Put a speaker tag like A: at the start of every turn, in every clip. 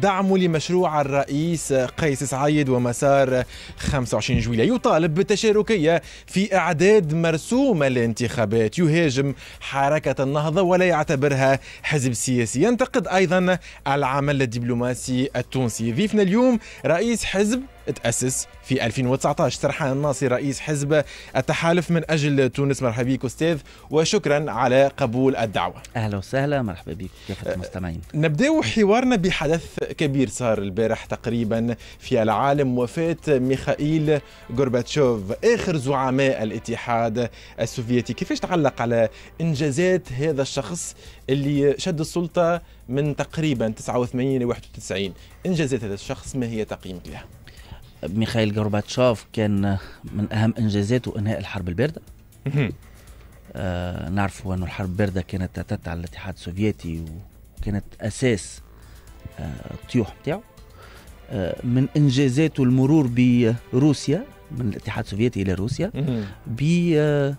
A: دعمه لمشروع الرئيس قيس سعيد ومسار 25 جويلية يطالب بالتشاركية في إعداد مرسوم الانتخابات يهاجم حركة النهضة ولا يعتبرها حزب سياسي ينتقد أيضا العمل الدبلوماسي التونسي ضيفنا اليوم رئيس حزب تأسس في 2019 سرحان الناصي رئيس حزب التحالف من أجل تونس مرحبا بك أستاذ وشكرا على قبول الدعوة أهلا وسهلا مرحبا بك كافة أه، المستمعين نبدأ حوارنا بحدث كبير صار البارح تقريبا في العالم وفاة ميخائيل غورباتشوف آخر زعماء الاتحاد السوفيتي كيفاش تعلق على إنجازات هذا الشخص اللي شد السلطة من تقريبا 89 ل 91 إنجازات هذا الشخص ما هي تقييمك لها؟
B: ميخائيل غورباتشوف كان من أهم إنجازاته إنهاء الحرب الباردة آه نعرفوا أن الحرب الباردة كانت تعتد على الاتحاد السوفيتي وكانت أساس آه الطيوح بتاعه آه من إنجازاته المرور بروسيا من الاتحاد السوفيتي إلى روسيا ب آه،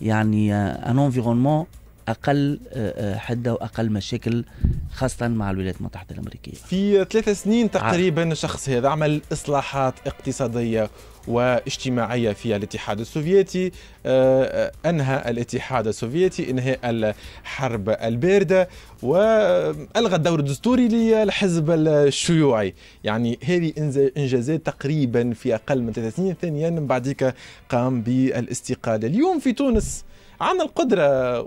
B: يعني ان آه، انفيرونمون
A: اقل آه، آه، حده واقل مشاكل خاصه مع الولايات المتحده الامريكيه. في ثلاث سنين تقريبا الشخص هذا عمل اصلاحات اقتصاديه واجتماعية في الاتحاد السوفيتي آه، أنهى الاتحاد السوفيتي إنهاء الحرب الباردة وألغى الدور الدستوري للحزب الشيوعي يعني هذه إنجازات تقريبا في أقل من ثلاث سنين ثانيا بعديك قام بالاستقالة اليوم في تونس عندنا القدرة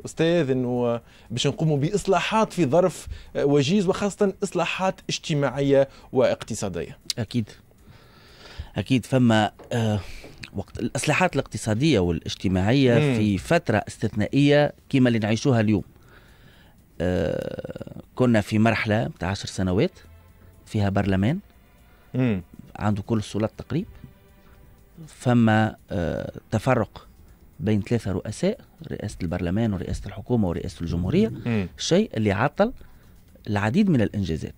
A: أستاذ أنه باش نقوموا بإصلاحات في ظرف آه، وجيز وخاصة إصلاحات اجتماعية واقتصادية
B: أكيد أكيد فما آه، وقت الإصلاحات الاقتصادية والاجتماعية مم. في فترة استثنائية كما اللي نعيشوها اليوم آه، كنا في مرحلة بتاع عشر سنوات فيها برلمان مم. عنده كل السلطة تقريب فما تفرق بين ثلاثه رؤساء رئاسه البرلمان ورئاسه الحكومه ورئاسه الجمهوريه الشيء اللي عطل العديد من الانجازات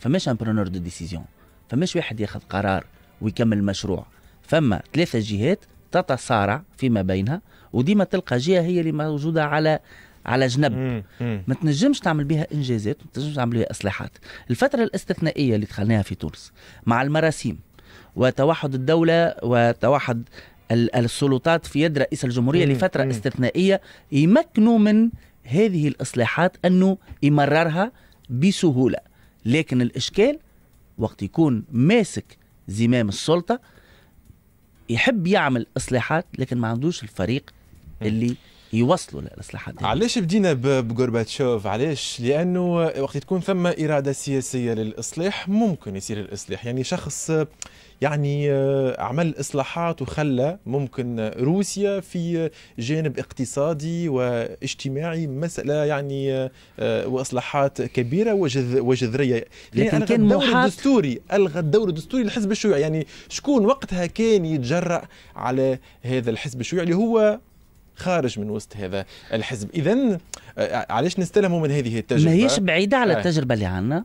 B: فماش امبرونور دو ديسيزيون فماش واحد ياخذ قرار ويكمل مشروع فما ثلاثه جهات تتصارع فيما بينها وديما تلقى جهه هي اللي موجوده على على جنب ما تنجمش تعمل بها انجازات ما تنجمش تعمل بها اصلاحات الفتره الاستثنائيه اللي دخلناها في تونس مع المراسيم وتوحد الدولة وتوحد السلطات في يد رئيس الجمهورية لفترة استثنائية يمكنوا من هذه الإصلاحات أنه يمررها بسهولة لكن الإشكال وقت يكون ماسك زمام السلطة يحب يعمل إصلاحات لكن ما عندوش الفريق اللي يوصلوا للاصلاحات
A: علاش بدينا بغورباتشوف علاش لانه وقت تكون ثم اراده سياسيه للاصلاح ممكن يصير الاصلاح يعني شخص يعني آه، عمل إصلاحات وخلى ممكن روسيا في جانب اقتصادي واجتماعي مسألة يعني آه، آه، وإصلاحات كبيرة وجذرية لكن يعني كان الدور الدستوري ألغى الدور الدستوري للحزب الشيوعي يعني شكون وقتها كان يتجرأ على هذا الحزب الشيوعي اللي هو خارج من وسط هذا الحزب اذا علاش نستلموا من هذه التجربه ماهيش بعيده على التجربه
B: اللي عندنا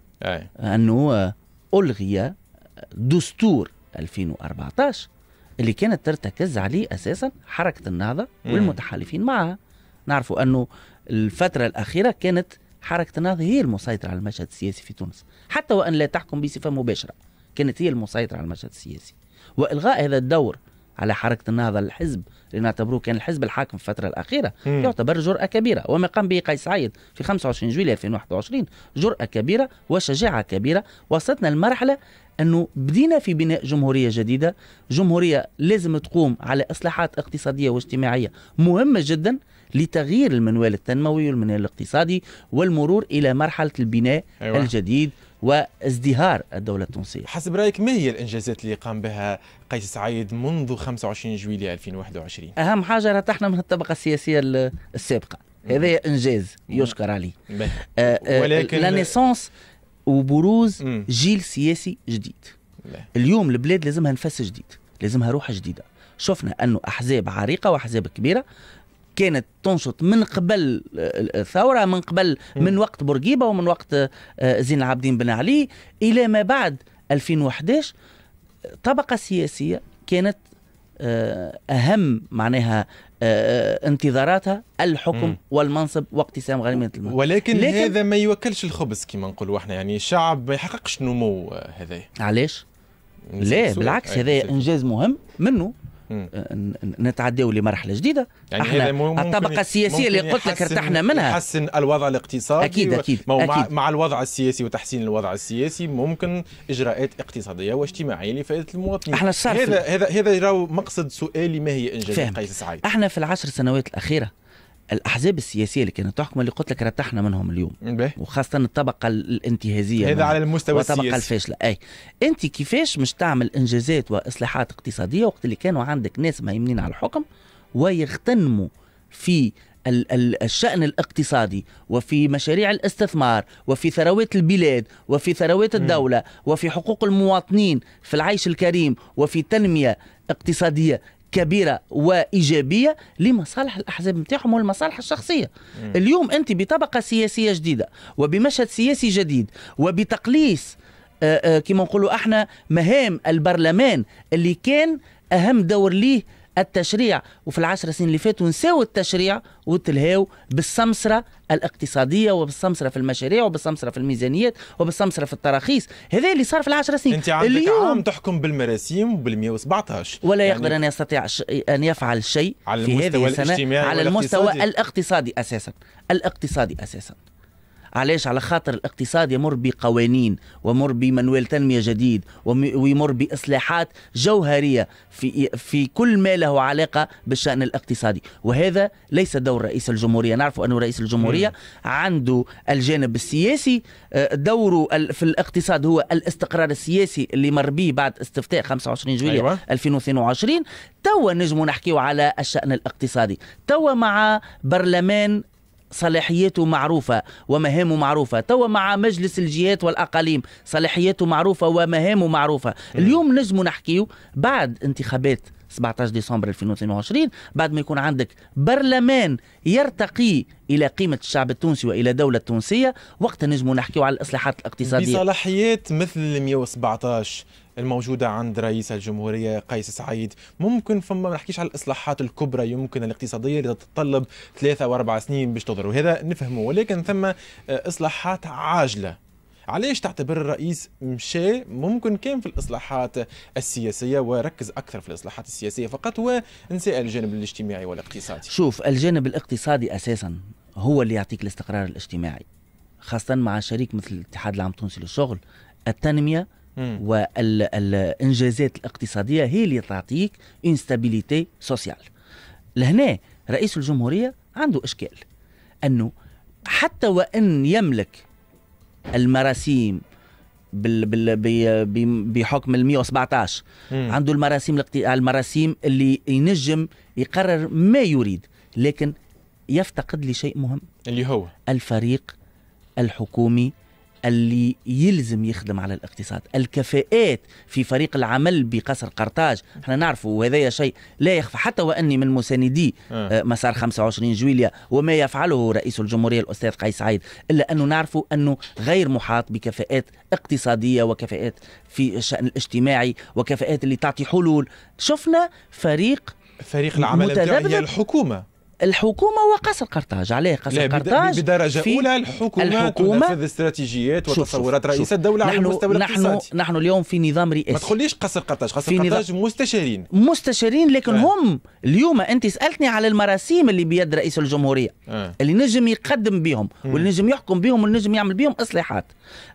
B: انه الغي دستور 2014 اللي كانت ترتكز عليه اساسا حركه النهضه والمتحالفين معها نعرفوا انه الفتره الاخيره كانت حركه النهضه هي المسيطره على المشهد السياسي في تونس حتى وان لا تحكم بصفه مباشره كانت هي المسيطره على المشهد السياسي والغاء هذا الدور على حركه النهضه الحزب اللي نعتبروه كان الحزب الحاكم في الفتره الاخيره مم. يعتبر جراه كبيره وما قام به قيس سعيد في 25 جويلية 2021 جراه كبيره وشجاعه كبيره وصلتنا لمرحله انه بدينا في بناء جمهوريه جديده جمهوريه لازم تقوم على اصلاحات اقتصاديه واجتماعيه مهمه جدا لتغيير المنوال التنموي والمنوال الاقتصادي والمرور الى مرحله البناء أيوة. الجديد وازدهار
A: الدولة التونسية حسب رأيك ما هي الإنجازات اللي قام بها قيس سعيد منذ 25 جويلية 2021
B: أهم حاجة رتحنا من الطبقة السياسية السابقة هذا إنجاز يشكر عليه آه، آه، ولكن لا نيسونس وبروز م. جيل سياسي جديد لا. اليوم البلاد لازمها نفس جديد لازمها روح جديده شفنا انه احزاب عريقه واحزاب كبيره كانت تنشط من قبل آه، الثوره من قبل من وقت بورقيبه ومن وقت آه، زين العابدين بن علي الى ما بعد 2011 طبقه سياسيه كانت آه، اهم معناها آه، انتظاراتها الحكم مم. والمنصب واقتسام غنيمه المال ولكن لكن هذا
A: ما يوكلش الخبز كما نقولوا احنا يعني الشعب ما يحققش نمو آه، هذا علاش لا بالعكس هذا انجاز مهم منه نتعداو لمرحله جديده يعني احنا الطبقه السياسيه اللي قلت لك ارتحنا منها يحسن الوضع الاقتصادي اكيد اكيد, و... أكيد. مع, مع الوضع السياسي وتحسين الوضع السياسي ممكن اجراءات اقتصاديه واجتماعيه لفائده المواطنين احنا هذا هذا هذا مقصد سؤالي ما هي انجاز قيس سعيد
B: احنا في العشر سنوات الاخيره الاحزاب السياسيه اللي كانت تحكم اللي قلت لك رتحنا منهم اليوم بيه. وخاصه الطبقه الانتهازيه هذا على المستوى والطبقه الفاشله اي انت كيفاش مش تعمل انجازات واصلاحات اقتصاديه وقت اللي كانوا عندك ناس مهيمنين على الحكم ويغتنموا في الشأن الاقتصادي وفي مشاريع الاستثمار وفي ثروات البلاد وفي ثروات الدولة وفي حقوق المواطنين في العيش الكريم وفي تنمية اقتصادية كبيره وايجابيه لمصالح الاحزاب نتاعهم والمصالح الشخصيه م. اليوم انت بطبقه سياسيه جديده وبمشهد سياسي جديد وبتقليص آه، آه، كما نقولوا احنا مهام البرلمان اللي كان اهم دور ليه التشريع وفي العشر سنين اللي فاتوا نساو التشريع وتلهاو بالسمسرة الاقتصادية وبالسمسرة في المشاريع وبالسمسرة في الميزانيات وبالسمسرة في التراخيص هذا اللي صار في العشر سنين انت عندك اليوم عام تحكم بالمراسيم وبال117 ولا يعني يقدر ان يستطيع ان يفعل شيء على في هذه السنة على المستوى الاقتصادي اساسا الاقتصادي اساسا علاش على خاطر الاقتصاد يمر بقوانين ومر بمنوال تنمية جديد ويمر بإصلاحات جوهرية في, في كل ما له علاقة بالشأن الاقتصادي وهذا ليس دور رئيس الجمهورية نعرف أنه رئيس الجمهورية عنده الجانب السياسي آه، دوره في الاقتصاد هو الاستقرار السياسي اللي مر به بعد استفتاء 25 جويلية أيوة. 2022 توا نجموا نحكيو على الشأن الاقتصادي توا مع برلمان صلاحياته معروفة ومهامه معروفة توا مع مجلس الجهات والأقاليم صلاحياته معروفة ومهامه معروفة اليوم نجم نحكيو بعد انتخابات 17 ديسمبر 2022 بعد ما يكون عندك برلمان يرتقي الى قيمه الشعب
A: التونسي والى دوله تونسيه وقتها نجم نحكيو على الاصلاحات الاقتصاديه بصلاحيات مثل 117 الموجودة عند رئيس الجمهورية قيس سعيد ممكن فما ما نحكيش على الإصلاحات الكبرى يمكن الاقتصادية اللي تتطلب ثلاثة وأربع سنين باش تضر وهذا نفهمه ولكن ثم آه، إصلاحات عاجلة علاش تعتبر الرئيس مشى ممكن كان في الاصلاحات السياسيه وركز اكثر في الاصلاحات السياسيه فقط ونسى الجانب الاجتماعي والاقتصادي
B: شوف الجانب الاقتصادي اساسا هو اللي يعطيك الاستقرار الاجتماعي خاصه مع شريك مثل الاتحاد العام التونسي للشغل التنميه والانجازات الاقتصاديه هي اللي تعطيك اون ستابيليتي سوسيال لهنا رئيس الجمهوريه عنده اشكال انه حتى وان يملك المراسيم بال بال بحكم ال 117 عنده المراسيم المراسيم اللي ينجم يقرر ما يريد لكن يفتقد لشيء مهم اللي هو الفريق الحكومي اللي يلزم يخدم على الاقتصاد الكفاءات في فريق العمل بقصر قرطاج احنا نعرفه وهذا شيء لا يخفى حتى واني من مساندي آه. آه، مسار 25 جويليا وما يفعله رئيس الجمهوريه الاستاذ قيس سعيد الا انه نعرفه انه غير محاط بكفاءات اقتصاديه وكفاءات في الشان الاجتماعي وكفاءات اللي تعطي حلول شفنا فريق
A: فريق العمل هي الحكومه
B: الحكومه وقصر قرطاج عليه قصر قرطاج بدرجه اولى الحكومه, الحكومة تنفذ
A: استراتيجيات وتصورات رئيس الدوله نحن على المستوى نحن الاقتصادي نحن اليوم في نظام رئاسي ما تقوليش قصر قرطاج قصر قرطاج مستشارين
B: مستشارين لكن آه. هم اليوم انت سالتني على المراسيم اللي بيد رئيس الجمهوريه آه. اللي نجم يقدم بهم واللي نجم يحكم بهم واللي نجم يعمل بهم اصلاحات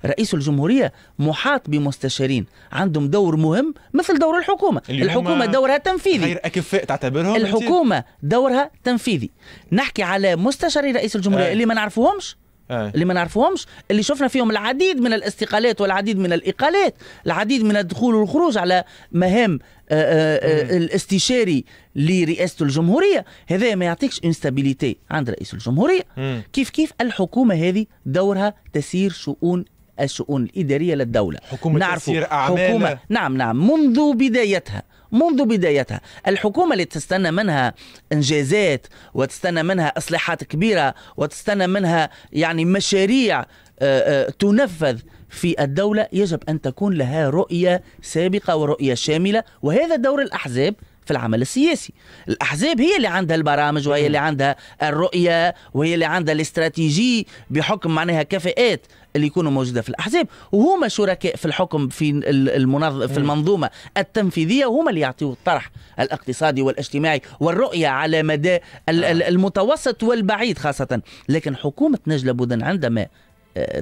B: رئيس الجمهوريه محاط بمستشارين عندهم دور مهم مثل دور الحكومه الحكومه دورها تنفيذي غير اكفاء تعتبرهم الحكومه دورها تنفيذي تنفيذي نحكي على مستشاري رئيس الجمهوريه أي. آه. اللي ما نعرفوهمش أي. آه. اللي ما نعرفوهمش اللي شفنا فيهم العديد من الاستقالات والعديد من الاقالات العديد من الدخول والخروج على مهام آه، الاستشاري لرئاسه الجمهوريه هذا ما يعطيكش انستابيليتي عند رئيس الجمهوريه م. كيف كيف الحكومه هذه دورها تسير شؤون الشؤون الاداريه للدوله حكومه نعرف اعمال حكومه نعم نعم منذ بدايتها منذ بدايتها الحكومة اللي تستنى منها إنجازات وتستنى منها إصلاحات كبيرة وتستنى منها يعني مشاريع آه، آه، تنفذ في الدولة يجب أن تكون لها رؤية سابقة ورؤية شاملة وهذا دور الأحزاب في العمل السياسي الأحزاب هي اللي عندها البرامج وهي اللي عندها الرؤية وهي اللي عندها الاستراتيجي بحكم معناها كفاءات اللي يكونوا موجوده في الاحزاب وهما شركاء في الحكم في المنظ... في المنظومه التنفيذيه وهما اللي يعطيوا الطرح الاقتصادي والاجتماعي والرؤيه على مدى آه. المتوسط والبعيد خاصه لكن حكومه نجله بودن عندما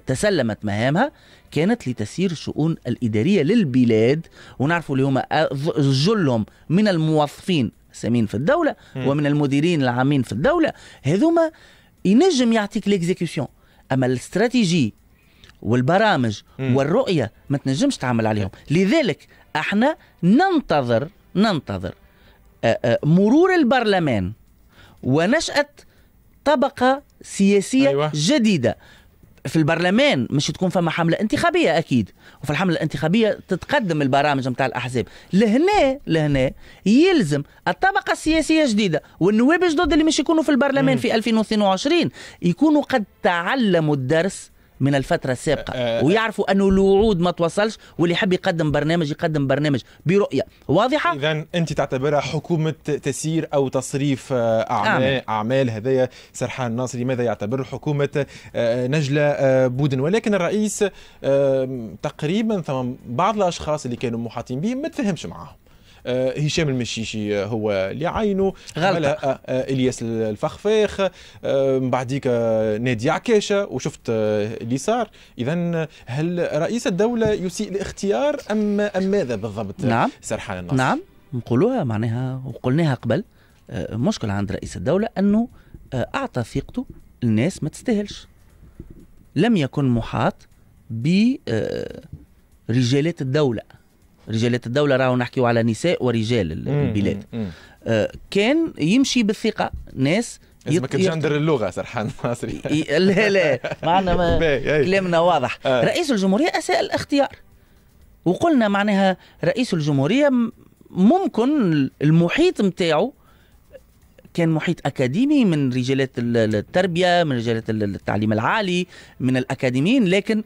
B: تسلمت مهامها كانت لتسيير الشؤون الإدارية للبلاد ونعرفوا اللي هما جلهم من الموظفين سمين في الدولة م. ومن المديرين العامين في الدولة هذوما ينجم يعطيك ليكزيكسيون أما الاستراتيجي والبرامج م. والرؤية ما تنجمش تعمل عليهم لذلك احنا ننتظر ننتظر مرور البرلمان ونشأة طبقة سياسية أيوة. جديدة في البرلمان مش تكون فما حمله انتخابيه اكيد وفي الحمله الانتخابيه تتقدم البرامج متاع الاحزاب لهنا لهنا يلزم الطبقه السياسيه الجديده والنواب الجدد اللي مش يكونوا في البرلمان في 2022 يكونوا قد تعلموا الدرس من الفتره السابقه أه, آه، ويعرفوا انه الوعود ما توصلش واللي
A: يحب يقدم برنامج يقدم برنامج برؤيه واضحه اذا انت تعتبرها حكومه تسيير او تصريف آه، اعمال آمين. اعمال هذايا سرحان الناصري ماذا يعتبر حكومه آه، نجله بودن ولكن الرئيس تقريبا ثم بعض الاشخاص اللي كانوا محاطين به ما تفهمش معاهم آه، هشام المشيشي هو اللي عينه غلطه آه، الياس الفخفاخ آه، من بعديك نادي عكاشه وشفت اللي صار اذا هل رئيس الدوله يسيء الاختيار ام ام ماذا بالضبط نعم سرحان النصر نعم
B: نقولوها معناها وقلناها قبل مشكل عند رئيس الدوله انه اعطى ثقته الناس ما تستاهلش لم يكن محاط برجالات الدوله رجالات الدوله راهو نحكيو على نساء ورجال البلاد آه، كان يمشي بالثقه ناس اسمك تجندر اللغه سرحان المصري لا لا معنا ما كلامنا واضح آه. رئيس الجمهوريه اساء الاختيار وقلنا معناها رئيس الجمهوريه ممكن المحيط نتاعو كان محيط اكاديمي من رجالات التربيه من رجالات التعليم العالي من الاكاديميين لكن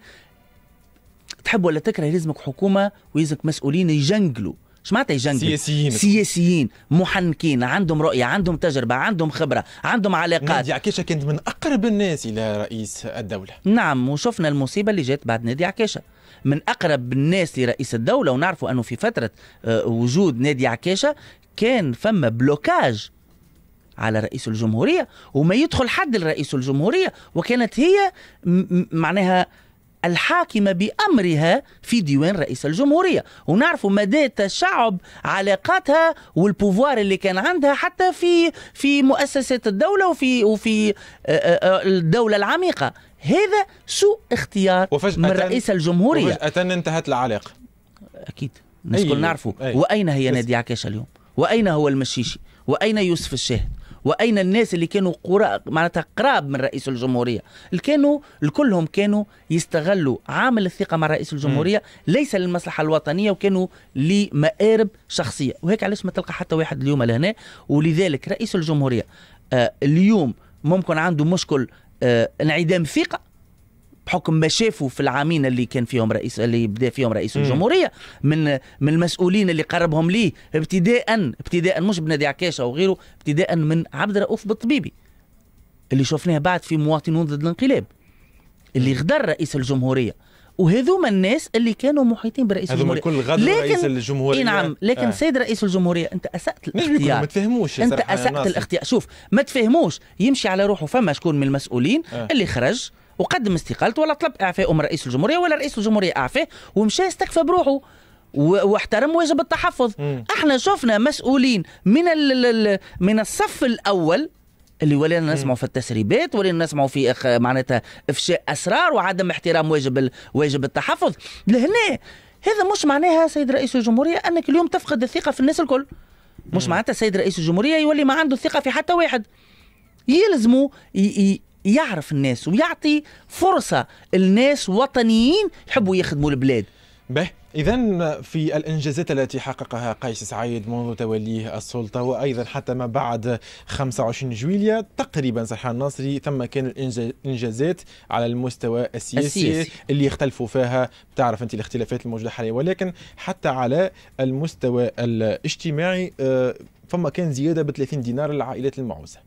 B: تحب ولا تكره لازمك حكومه ويلزمك مسؤولين يجنجلوا اش معناتها يجنجلوا سياسيين سياسيين محنكين عندهم رؤيه عندهم تجربه عندهم خبره عندهم علاقات نادي عكيشه كانت من اقرب الناس الى رئيس الدوله نعم وشفنا المصيبه اللي جات بعد نادي عكيشه من اقرب الناس لرئيس الدوله ونعرفوا انه في فتره آه، وجود نادي عكيشه كان فما بلوكاج على رئيس الجمهوريه وما يدخل حد لرئيس الجمهوريه وكانت هي معناها الحاكمة بأمرها في ديوان رئيس الجمهورية ونعرفوا مدى تشعب علاقاتها والبوفوار اللي كان عندها حتى في في مؤسسات الدولة وفي وفي آه، آه، آه، الدولة العميقة هذا سوء اختيار
A: من رئيس الجمهورية وفجأة انتهت العلاقة
B: أكيد الناس الكل نعرفوا أي. وأين هي نادي عكاشة اليوم وأين هو المشيشي وأين يوسف الشاهد واين الناس اللي كانوا قراب معناتها قراب من رئيس الجمهوريه اللي كانوا كلهم كانوا يستغلوا عامل الثقه مع رئيس الجمهوريه ليس للمصلحه الوطنيه وكانوا لمآرب شخصيه وهيك علاش ما تلقى حتى واحد اليوم لهنا ولذلك رئيس الجمهوريه آه اليوم ممكن عنده مشكل آه انعدام ثقه بحكم ما شافوا في العامين اللي كان فيهم رئيس اللي بدا فيهم رئيس الجمهوريه من من المسؤولين اللي قربهم ليه ابتداء ابتداء مش بنادي عكاشه وغيره ابتداء من عبد الرؤوف بالطبيبي اللي شفناه بعد في مواطنون ضد الانقلاب اللي غدر رئيس الجمهوريه وهذوما الناس اللي كانوا محيطين برئيس الجمهوريه كل غدر لكن رئيس الجمهوريه نعم لكن آه. سيد رئيس الجمهوريه انت اسات الاختيار ما تفهموش انت اسات الاختيار شوف ما تفهموش يمشي على روحه فما شكون من المسؤولين آه. اللي خرج وقدم استقالته ولا طلب اعفاء من رئيس الجمهوريه ولا رئيس الجمهوريه اعفاه ومشى استكفى بروحه واحترم واجب التحفظ م. احنا شفنا مسؤولين من من الصف الاول اللي ولينا نسمعوا في التسريبات ولينا نسمعوا في معناتها افشاء اسرار وعدم احترام واجب واجب التحفظ لهنا هذا مش معناها سيد رئيس الجمهوريه انك اليوم تفقد الثقه في الناس الكل مش معناتها سيد رئيس الجمهوريه يولي ما عنده ثقه في حتى واحد يلزموا يعرف الناس
A: ويعطي فرصه الناس وطنيين يحبوا يخدموا البلاد به إذا في الإنجازات التي حققها قيس سعيد منذ توليه السلطة وأيضا حتى ما بعد 25 جويلية تقريبا سرحان الناصري ثم كان الإنجازات على المستوى السياسي, السياسي. اللي يختلفوا فيها بتعرف أنت الاختلافات الموجودة حاليا ولكن حتى على المستوى الاجتماعي آه، فما كان زيادة ب 30 دينار للعائلات المعوزة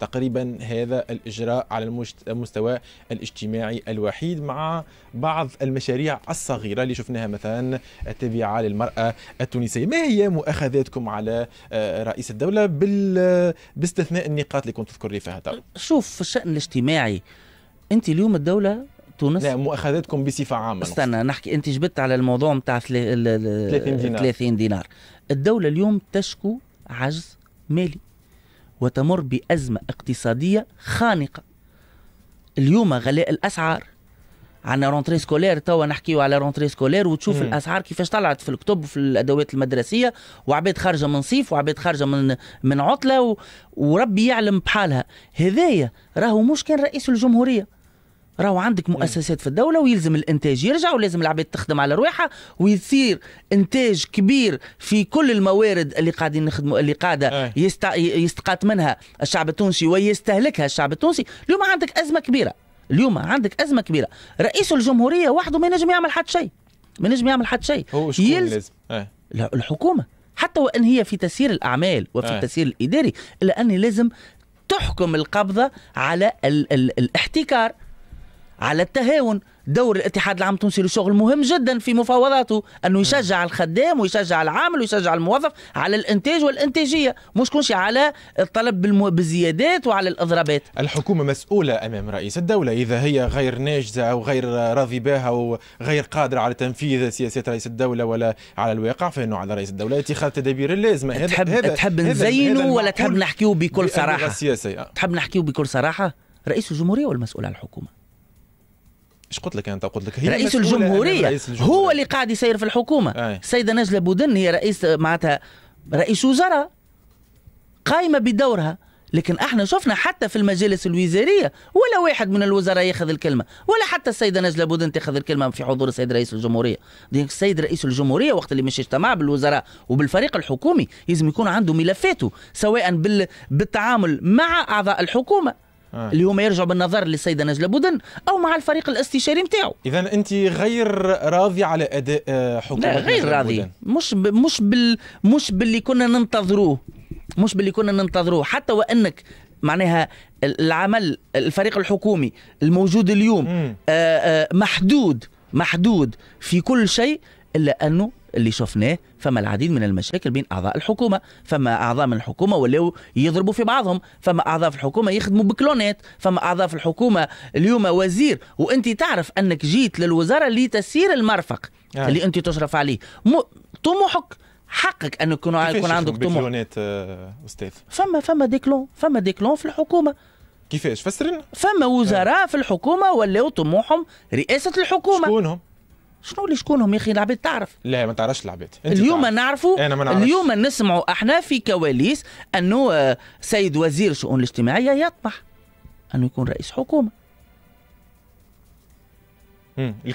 A: تقريبا هذا الإجراء على المستوى الاجتماعي الوحيد مع بعض المشاريع الصغيرة اللي شفناها مثلا التبعة للمرأة التونسية ما هي مؤاخذاتكم على آه، رئيس الدولة بال... باستثناء النقاط اللي كنت تذكر لي فيها شوف في الشأن الاجتماعي
B: أنت اليوم الدولة تونس لا مؤاخذتكم بصفه عامه استنى نحكي انت جبت على الموضوع نتاع 30 دينار 30 دينار الدوله اليوم تشكو عجز مالي وتمر بأزمة اقتصادية خانقة اليوم غلاء الأسعار عندنا رونتري سكولير توا نحكيو على رونتري سكولير وتشوف مم. الاسعار كيفاش طلعت في الكتب وفي الادوات المدرسيه وعباد خارجه من صيف وعباد خارجه من من عطله و... وربي يعلم بحالها هذايا راهو مش كان رئيس الجمهوريه راهو عندك مؤسسات في الدوله ويلزم الانتاج يرجع ولازم العباد تخدم على رواحها ويصير انتاج كبير في كل الموارد اللي قاعدين نخدموا اللي قاعده يست... يستقاط منها الشعب التونسي ويستهلكها الشعب التونسي اليوم عندك ازمه كبيره اليوم عندك ازمه كبيره رئيس الجمهوريه وحده ما ينجم يعمل حتى شيء ما ينجم يعمل حتى شيء هو يلزم لازم. لا الحكومه حتى وان هي في تسيير الاعمال وفي أي. التسيير الاداري الا ان لازم تحكم القبضه على ال... ال... الاحتكار على التهاون دور الاتحاد العام التونسي للشغل مهم جدا في مفاوضاته انه يشجع الخدام ويشجع العامل ويشجع الموظف على الانتاج والانتاجيه مش كونش
A: على الطلب بالزيادات وعلى الاضرابات الحكومه مسؤوله امام رئيس الدوله اذا هي غير ناجزه او غير راضي بها او غير قادره على تنفيذ سياسات رئيس الدوله ولا على الواقع فانه على رئيس الدوله اتخاذ التدابير اللازمه تحب هذا تحب نزينه ولا تحب نحكيو بكل صراحه تحب نحكيو بكل صراحه رئيس الجمهوريه والمسؤول على الحكومه ايش قلت لك انت قلت لك هي رئيس الجمهوريه رئيس الجمهورية.
B: هو اللي قاعد يسير في الحكومه السيده نجله بودن هي رئيس معناتها رئيس وزراء قايمه بدورها لكن احنا شفنا حتى في المجالس الوزاريه ولا واحد من الوزراء ياخذ الكلمه ولا حتى السيده نجله بودن تاخذ الكلمه في حضور السيد رئيس الجمهوريه ديك السيد رئيس الجمهوريه وقت اللي مش اجتمع بالوزراء وبالفريق الحكومي لازم يكون عنده ملفاته سواء بال... بالتعامل مع اعضاء الحكومه آه. اللي هما يرجعوا بالنظر للسيده نجله بودن او مع الفريق الاستشاري نتاعو
A: اذا انت غير راضي على اداء آه، حكومه لا غير راضي بودن.
B: مش ب... مش بال مش باللي كنا ننتظروه مش باللي كنا ننتظروه حتى وانك معناها العمل الفريق الحكومي الموجود اليوم آآ آآ آه، محدود محدود في كل شيء الا انه اللي شفناه فما العديد من المشاكل بين اعضاء الحكومه فما اعضاء من الحكومه ولاو يضربوا في بعضهم فما اعضاء في الحكومه يخدموا بكلونات فما اعضاء في الحكومه اليوم وزير وانت تعرف انك جيت للوزاره لتسير المرفق يعني. اللي انت تشرف عليه
A: م... طموحك حقك ان يكون يكون عندك طموح بكلونات آه، استاذ
B: فما فما ديكلون فما ديكلون في الحكومه
A: كيفاش فسر
B: فما وزراء آه. في الحكومه ولاو طموحهم رئاسه الحكومه شكونهم شنو اللي شكونهم يا اخي العباد تعرف
A: لا ما تعرفش العباد اليوم نعرفوا إيه، اليوم
B: نسمعوا احنا في كواليس انه آه، سيد وزير الشؤون الاجتماعيه يطمح انه يكون رئيس حكومه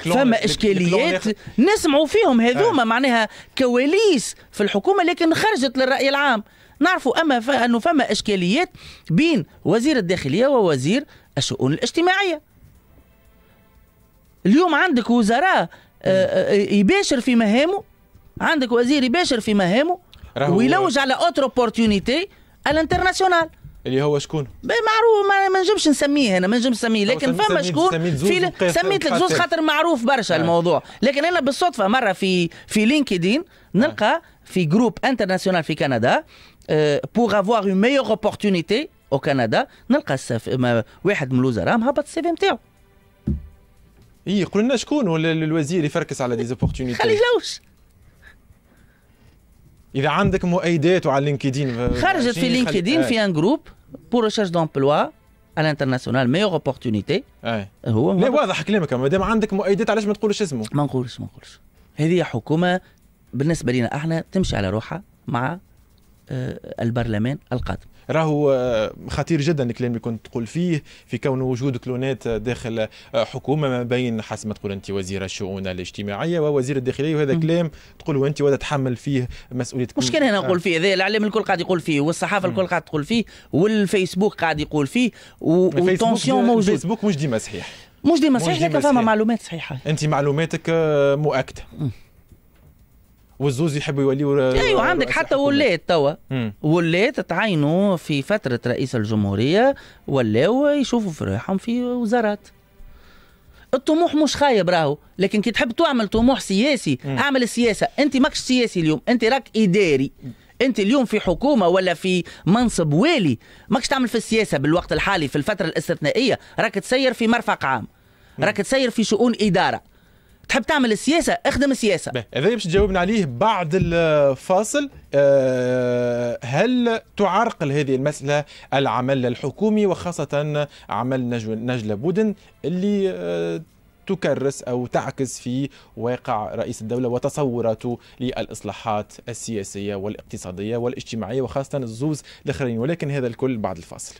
A: فما اشكاليات
B: نسمعوا فيهم هذوما آه. معناها كواليس في الحكومه لكن خرجت للراي العام نعرفوا اما انه فما اشكاليات بين وزير الداخليه ووزير الشؤون الاجتماعيه اليوم عندك وزراء آه، آه، يباشر في مهامه عندك وزير يباشر في مهامه ويلوج على اوتر اوبورتونيتي الانترناسيونال
A: اللي هو شكون؟
B: معروف ما نجمش نسميه انا ما نجمش نسميه لكن فما شكون في سميت لك زوز خاطر معروف برشا آه. الموضوع لكن انا بالصدفه مره في في لينكدين نلقى آه. في جروب انترناسيونال في كندا بور افوار اون ميور اوبورتونيتي او كندا نلقى واحد من الوزراء مهبط السي في نتاعو
A: اي قلنا شكون هو الوزير يفركس على دي زوبورتونيتي خليلوش اذا عندك مؤيدات وعلى لينكدين آه، خرجت في لينكدين آه. في ان
B: جروب بور ريشيرش دومبلوا على الانترناسيونال ميور اوبورتونيتي هو لا واضح
A: كلامك ما دام عندك مؤيدات علاش ما تقولش اسمه ما نقولش ما نقولش
B: هذه حكومه بالنسبه لنا احنا تمشي على روحها مع آه، البرلمان القادم
A: راهو آه، خطير جدا الكلام اللي كنت تقول فيه في كون وجود كلونات آه، داخل آه، حكومه ما بين حسب ما تقول انت وزير الشؤون الاجتماعيه ووزير الداخليه وهذا كلام تقول انت ولا تحمل فيه مسؤوليه مش كان انا نقول فيه
B: هذا الاعلام الكل قاعد يقول فيه والصحافه
A: الكل قاعد تقول فيه والفيسبوك قاعد يقول فيه والتونسيون موجود الفيسبوك مش ديما صحيح
B: مش ديما صحيح لكن فما معلومات صحيحه
A: انت معلوماتك مؤكده والزوز يحبوا يوليوا ايوه عندك حتى ولات توا ولات تعينوا
B: في فتره رئيس الجمهوريه ولاو يشوفوا في روحهم في وزارات الطموح مش خايب راهو لكن كي تحب تعمل طموح سياسي م. اعمل السياسه انت ماكش سياسي اليوم انت راك اداري انت اليوم في حكومه ولا في منصب والي ماكش تعمل في السياسه بالوقت الحالي في الفتره الاستثنائيه راك تسير في مرفق عام راك تسير في شؤون اداره تحب تعمل سياسه اخدم سياسه
A: هذا باش تجاوبنا عليه بعد الفاصل أه هل تعرقل هذه المساله العمل الحكومي وخاصه عمل نجلة بودن اللي آه، تكرس او تعكس في واقع رئيس الدوله وتصوراته للاصلاحات السياسيه والاقتصاديه والاجتماعيه وخاصه الزوز الاخرين ولكن هذا الكل بعد الفاصل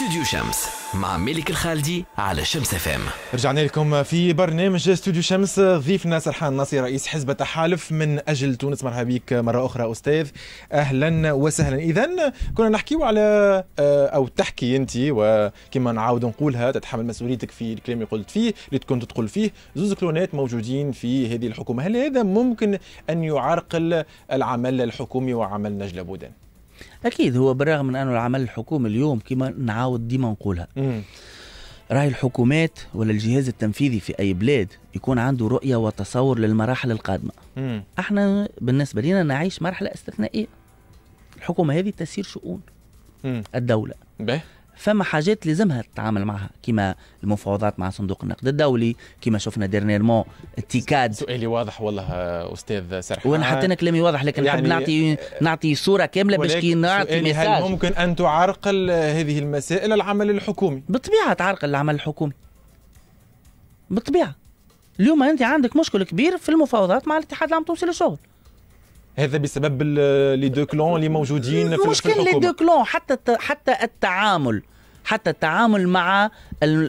A: استوديو شمس مع ملك الخالدي على شمس ام رجعنا لكم في برنامج استوديو شمس ضيفنا سرحان ناصر رئيس حزب التحالف من اجل تونس مرحبا بك مره اخرى استاذ اهلا وسهلا اذا كنا نحكيو على آه، او تحكي انت وكما نعاود نقولها تتحمل مسؤوليتك في الكلام اللي قلت فيه اللي كنت تقول فيه زوز كلونات موجودين في هذه الحكومه هل هذا ممكن ان يعرقل العمل الحكومي وعمل نجل بودان
B: اكيد هو بالرغم من انه العمل الحكومي اليوم كما نعاود ديما نقولها راهي الحكومات ولا الجهاز التنفيذي في اي بلاد يكون عنده رؤيه وتصور للمراحل القادمه مم. احنا بالنسبه لنا نعيش مرحله استثنائيه الحكومه هذه تسير شؤون مم. الدوله به. فما حاجات لازمها تتعامل معها كما المفاوضات مع صندوق النقد الدولي كما شفنا ديرنيرمون التيكاد
A: سؤالي واضح والله استاذ سرحان وانا حتى انا كلامي واضح لكن يعني نحب نعطي نعطي صوره كامله باش كي نعطي مساج هل ممكن ان تعرقل هذه المسائل العمل الحكومي بالطبيعه تعرقل العمل الحكومي بالطبيعه اليوم انت
B: عندك مشكل كبير في المفاوضات مع الاتحاد العام التونسي للشغل
A: هذا بسبب لي دو كلون اللي موجودين في مشكل لي دو
B: كلون حتى حتى التعامل حتى التعامل مع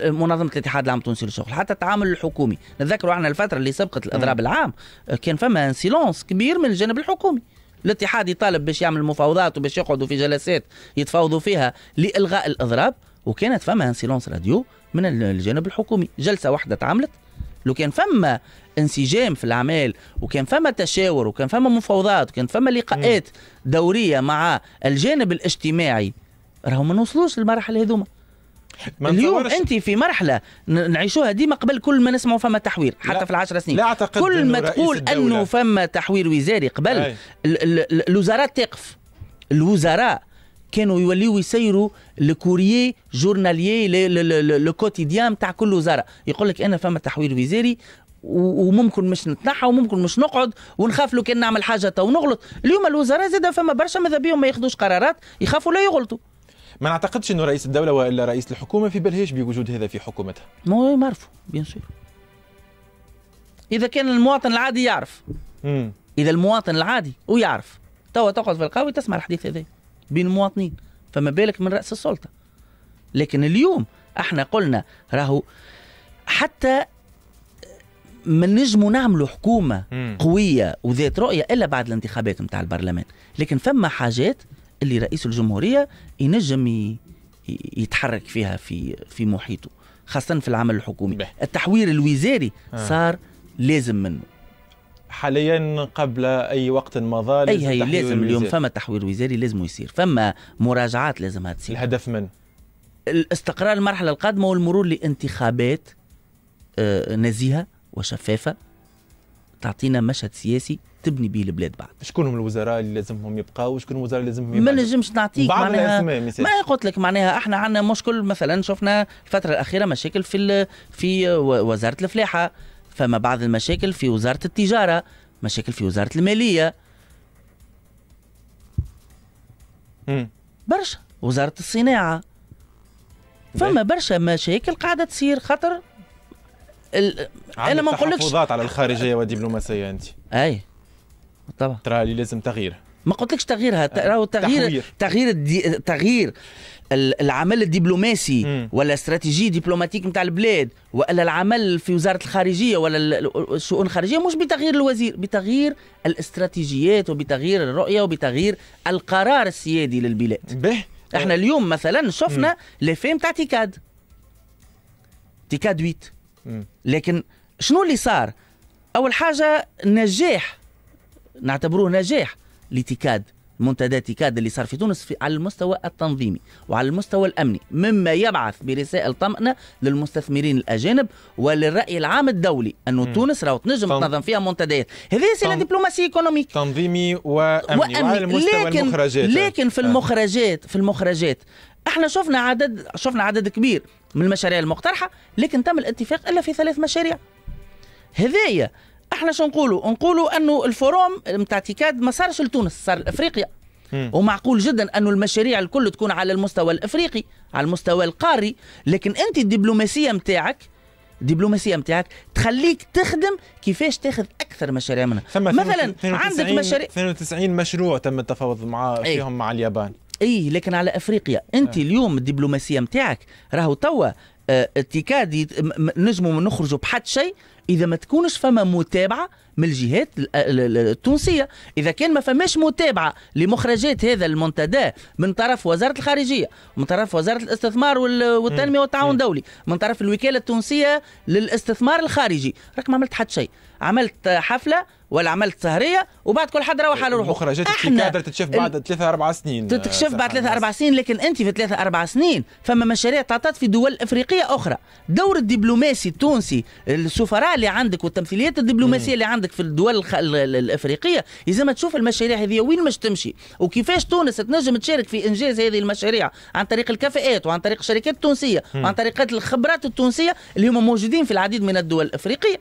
B: منظمه الاتحاد العام التونسي للشغل حتى التعامل الحكومي نتذكروا احنا الفتره اللي سبقت الاضراب العام كان فما سيلونس كبير من الجانب الحكومي الاتحاد يطالب باش يعمل مفاوضات وباش يقعدوا في جلسات يتفاوضوا فيها لالغاء الاضراب وكانت فما سيلونس راديو من الجانب الحكومي جلسه واحده تعملت لو كان فما انسجام في الاعمال وكان فما تشاور وكان فما مفاوضات وكان فما لقاءات دوريه مع الجانب الاجتماعي راهو ما نوصلوش للمرحله هذوما اليوم انت في مرحله نعيشوها ديما قبل كل ما نسمعوا فما تحوير حتى في العشر سنين لا أعتقد كل ما تقول انه فما تحوير وزاري قبل الوزارات تقف الوزراء كانوا يوليوا يسيروا الكوريي جورناليي لو كوتيديان نتاع كل وزاره يقول لك انا فما تحويل وزاري وممكن مش نتنحى وممكن مش نقعد ونخاف لو كان نعمل حاجه تو نغلط اليوم الوزراء زاد فما برشا ماذا بيهم ما ياخذوش قرارات يخافوا لا يغلطوا
A: ما نعتقدش انه رئيس الدوله والا رئيس الحكومه في بالهيش بوجود هذا في حكومتها ما يعرفوا بيان سور
B: اذا كان المواطن العادي يعرف مم. اذا المواطن العادي ويعرف توا تقعد في القهوه تسمع الحديث هذا بين المواطنين فما بالك من رأس السلطة لكن اليوم احنا قلنا راهو حتى ما نجموا نعملوا حكومه مم. قويه وذات رؤيه الا بعد الانتخابات نتاع البرلمان لكن فما حاجات اللي رئيس الجمهوريه ينجم يتحرك فيها في في محيطه خاصه في العمل الحكومي التحوير الوزاري آه. صار لازم منه
A: حاليا قبل اي وقت
B: مضى لازم اي هي لازم اليوم فما تحويل وزاري لازم يصير فما مراجعات لازم تصير الهدف من الاستقرار المرحله القادمه والمرور لانتخابات آه، نزيهه وشفافه تعطينا مشهد سياسي تبني به البلاد بعد
A: شكون هم الوزراء اللي لازمهم يبقاو وشكون الوزراء اللي لازمهم ما نجمش نعطيك معناها ما
B: قلت لك معناها احنا عندنا مشكل مثلا شفنا الفتره الاخيره مشاكل في في وزاره الفلاحه فما بعض المشاكل في وزارة التجارة مشاكل في وزارة المالية برشا وزارة الصناعة إيه؟ فما برشا مشاكل قاعدة تصير خاطر ال... انا ما نقولكش تحفظات على
A: الخارجيه والدبلوماسيه انت اي طبعا ترى لازم تغيير ما قلتلكش
B: تغييرها أه، راهو تغيير تغيير تغيير العمل الدبلوماسي م. ولا استراتيجية دبلوماتيك نتاع البلاد ولا العمل في وزاره الخارجيه ولا الشؤون الخارجيه مش بتغيير الوزير بتغيير الاستراتيجيات وبتغيير الرؤيه وبتغيير القرار السيادي للبلاد به احنا اليوم مثلا شفنا ليفي تاع تيكاد تيكاد 8 لكن شنو اللي صار اول حاجه نجاح نعتبروه نجاح لتيكاد منتدى تيكاد اللي صار في تونس في على المستوى التنظيمي وعلى المستوى الامني مما يبعث برسائل طمأنة للمستثمرين الاجانب وللراي العام الدولي انه تونس راه تنجم تنظم تن... فيها منتديات هذه سي لا دبلوماسي ايكونوميك تنظيمي وامني, وأمني. وعلى المستوى لكن المخرجات لكن في آه. المخرجات في المخرجات احنا شفنا عدد شفنا عدد كبير من المشاريع المقترحه لكن تم الاتفاق الا في ثلاث مشاريع هذايا احنا شو نقولوا نقولوا انه الفوروم نتاع تيكاد ما صارش لتونس صار لافريقيا ومعقول جدا أن المشاريع الكل تكون على المستوى الافريقي على المستوى القاري لكن انت الدبلوماسيه نتاعك الدبلوماسيه نتاعك تخليك تخدم كيفاش تاخذ اكثر مشاريع منها مثلا عندك مشاريع
A: 92 مشروع تم التفاوض
B: مع إيه. فيهم مع اليابان اي لكن على افريقيا انت أه. اليوم الدبلوماسيه نتاعك راهو توا اتكاد آه، نجموا نخرجوا بحد شيء اذا ما تكونش فما متابعه من الجهات التونسيه اذا كان ما فماش متابعه لمخرجات هذا المنتدى من طرف وزاره الخارجيه من طرف وزاره الاستثمار والتنميه والتعاون الدولي من طرف الوكاله التونسيه للاستثمار الخارجي راك ما عملت حتى شيء عملت حفله ولا عملت سهريه وبعد كل حد روح على روحه مخرجات الكادر تتشاف بعد
A: ثلاثة أربع سنين تتكشف بعد ثلاثة
B: أربع سنين لكن أنت في ثلاثة أربع سنين فما مشاريع تعطت في دول إفريقية أخرى دور الدبلوماسي التونسي السفراء اللي عندك والتمثيليات الدبلوماسية اللي عندك في الدول الخ... الإفريقية ما تشوف المشاريع هذه وين مش تمشي وكيفاش تونس تنجم تشارك في إنجاز هذه المشاريع عن طريق الكفاءات وعن طريق الشركات التونسية وعن طريق الخبرات التونسية اللي هم موجودين في العديد من الدول الإفريقية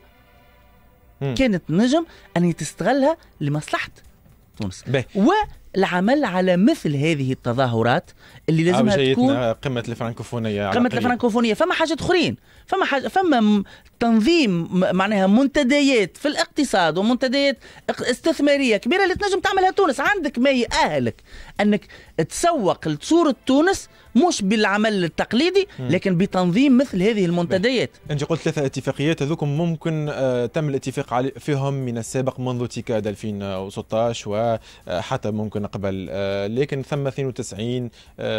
B: كانت نجم أن تستغلها لمصلحة تونس والعمل على مثل هذه
A: التظاهرات اللي لازم تكون قمه الفرنكوفونيه قمه
B: الفرنكوفونيه فما حاجات اخرين فما حاجة فما تنظيم معناها منتديات في الاقتصاد ومنتديات استثماريه كبيره اللي تنجم تعملها تونس عندك ما يأهلك انك تسوق لصوره تونس مش بالعمل التقليدي
A: لكن بتنظيم مثل هذه المنتديات انت قلت ثلاثه اتفاقيات هذوكم ممكن آه، تم الاتفاق فيهم من السابق منذ تيكاد 2016 وحتى ممكن قبل آه، لكن ثم 92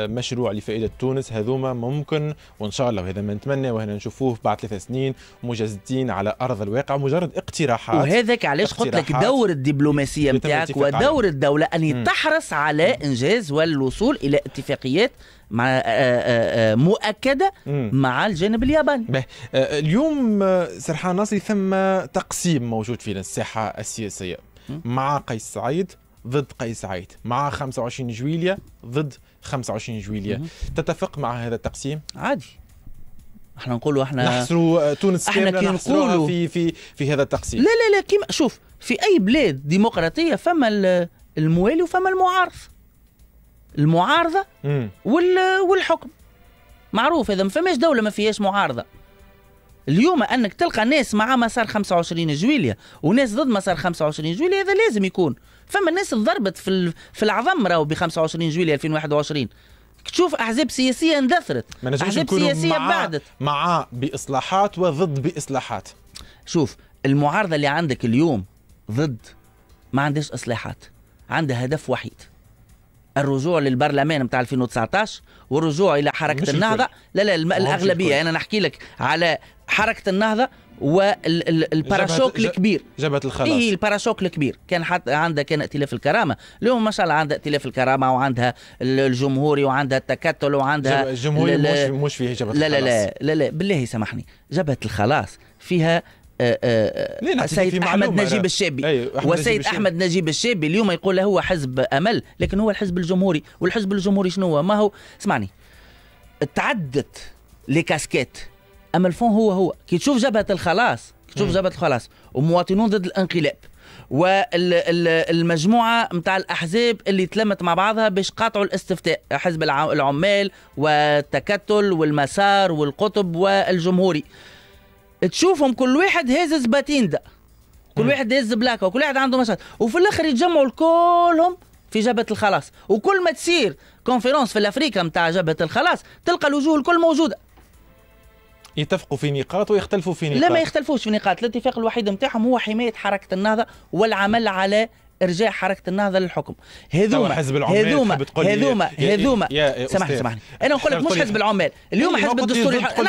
A: مشروع لفائده تونس هذوما ممكن وان شاء الله وهذا ما نتمنى وهنا نشوفوه بعد ثلاث سنين مجسدين على ارض الواقع مجرد اقتراحات وهذاك علاش قلت لك دور الدبلوماسيه نتاعك ودور الدوله ان
B: تحرص على انجاز والوصول الى اتفاقيات مع آه، آه، آه، مؤكده
A: مع الجانب الياباني به اليوم سرحان ناصري ثم تقسيم موجود في الساحه السياسيه مع قيس سعيد ضد قيس سعيد مع 25 جويليا ضد 25 جويليا تتفق مع هذا التقسيم عادي احنا نقولوا احنا نحصروا آه، تونس احنا كي نقولوا في في في هذا التقسيم لا
B: لا لا كيما شوف في اي بلاد ديمقراطيه فما الموالي وفما المعارض المعارضه وال والحكم معروف اذا ما فماش دوله ما فيهاش معارضه اليوم انك تلقى ناس مع مسار 25 جويليا وناس ضد مسار 25 جويليا هذا لازم يكون فما ناس ضربت في في العظم راهو ب 25 جويلية 2021 تشوف احزاب سياسيه اندثرت
A: احزاب سياسيه مع بعدت مع باصلاحات وضد باصلاحات شوف المعارضه
B: اللي عندك اليوم ضد ما عندهاش اصلاحات عندها هدف وحيد الرجوع للبرلمان نتاع 2019 والرجوع الى حركه النهضه لا لا الاغلبيه انا نحكي لك على حركه النهضه والباراشوك الكبير جبهه الخلاص اي الباراشوك الكبير كان حتى عندها كان ائتلاف الكرامه اليوم ما شاء الله عندها ائتلاف الكرامه وعندها الجمهوري وعندها التكتل وعندها الجمهوري مش مش فيه جبهه لا لا لا لا لا بالله سامحني جبهه الخلاص فيها آه، آه، سيد احمد نجيب الشابي أيوه أحمد وسيد نجيب احمد نجيب الشابي اليوم يقول هو حزب امل لكن هو الحزب الجمهوري والحزب الجمهوري شنو هو ما هو اسمعني تعدت لكاسكيت اما الفون هو هو كي تشوف جبهه الخلاص تشوف جبهه الخلاص ومواطنون ضد الانقلاب والمجموعه نتاع الاحزاب اللي تلمت مع بعضها باش قاطعوا الاستفتاء حزب العمال والتكتل والمسار والقطب والجمهوري تشوفهم كل واحد هازز باتيندا كل واحد هاز بلاكه وكل واحد عنده مشهد وفي الاخر يتجمعوا كلهم في جبهه الخلاص وكل ما تصير كونفرنس في الافريكا نتاع جبهه الخلاص تلقى الوجوه الكل موجوده
A: يتفقوا في نقاط ويختلفوا في نقاط لا ما
B: يختلفوش في نقاط الاتفاق الوحيد نتاعهم هو حمايه حركه النهضه والعمل على ارجاع حركه النهضه للحكم
A: هذوما حزب العمال هذوما هذوما هذوما سامحني سامحني انا نقول لك مش حزب العمال اليوم حزب الدستور الحر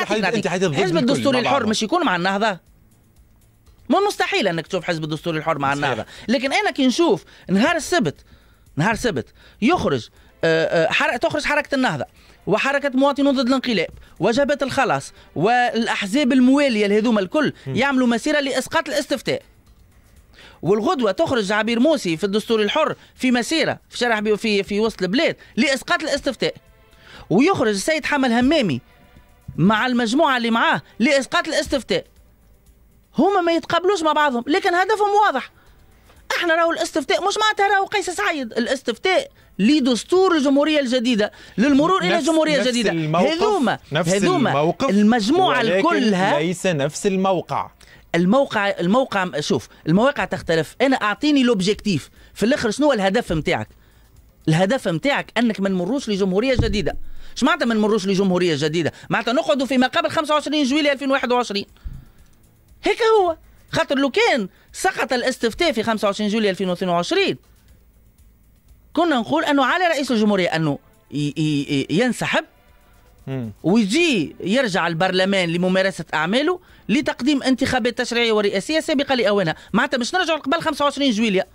A: حزب الدستور الحر
B: مش يكون مع النهضه ما مستحيل انك تشوف حزب الدستور الحر مع النهضه لكن انا كي نشوف نهار السبت نهار السبت يخرج آه، آه، تخرج حركه النهضه وحركه مواطنون ضد الانقلاب وجبهه الخلاص والاحزاب المواليه لهذوما الكل يعملوا مسيره لاسقاط الاستفتاء والغدوه تخرج عبير موسي في الدستور الحر في مسيره في شرح في في وسط البلاد لاسقاط الاستفتاء ويخرج السيد حمل همامي مع المجموعه اللي معاه لاسقاط الاستفتاء هما ما يتقابلوش مع بعضهم لكن هدفهم واضح احنا راهو الاستفتاء مش معناتها راهو قيس سعيد الاستفتاء لدستور الجمهورية الجديدة للمرور إلى جمهورية جديدة هذوما هذوما المجموعة كلها ليس نفس الموقع الموقع الموقع شوف المواقع تختلف انا اعطيني الأوبجيكتيف في الاخر شنو الهدف نتاعك الهدف نتاعك انك ما نمروش لجمهوريه جديده شو معناتها ما نمروش لجمهوريه جديده معناتها نقعدوا فيما قبل 25 جويلية 2021 هيك هو خاطر لو كان سقط الاستفتاء في 25 جويلية 2022 كنا نقول انه على رئيس الجمهوريه انه ينسحب ويجي يرجع البرلمان لممارسه اعماله لتقديم انتخابات تشريعيه ورئاسيه سابقه لاوانها معناتها مش نرجعوا قبل 25 جويليا.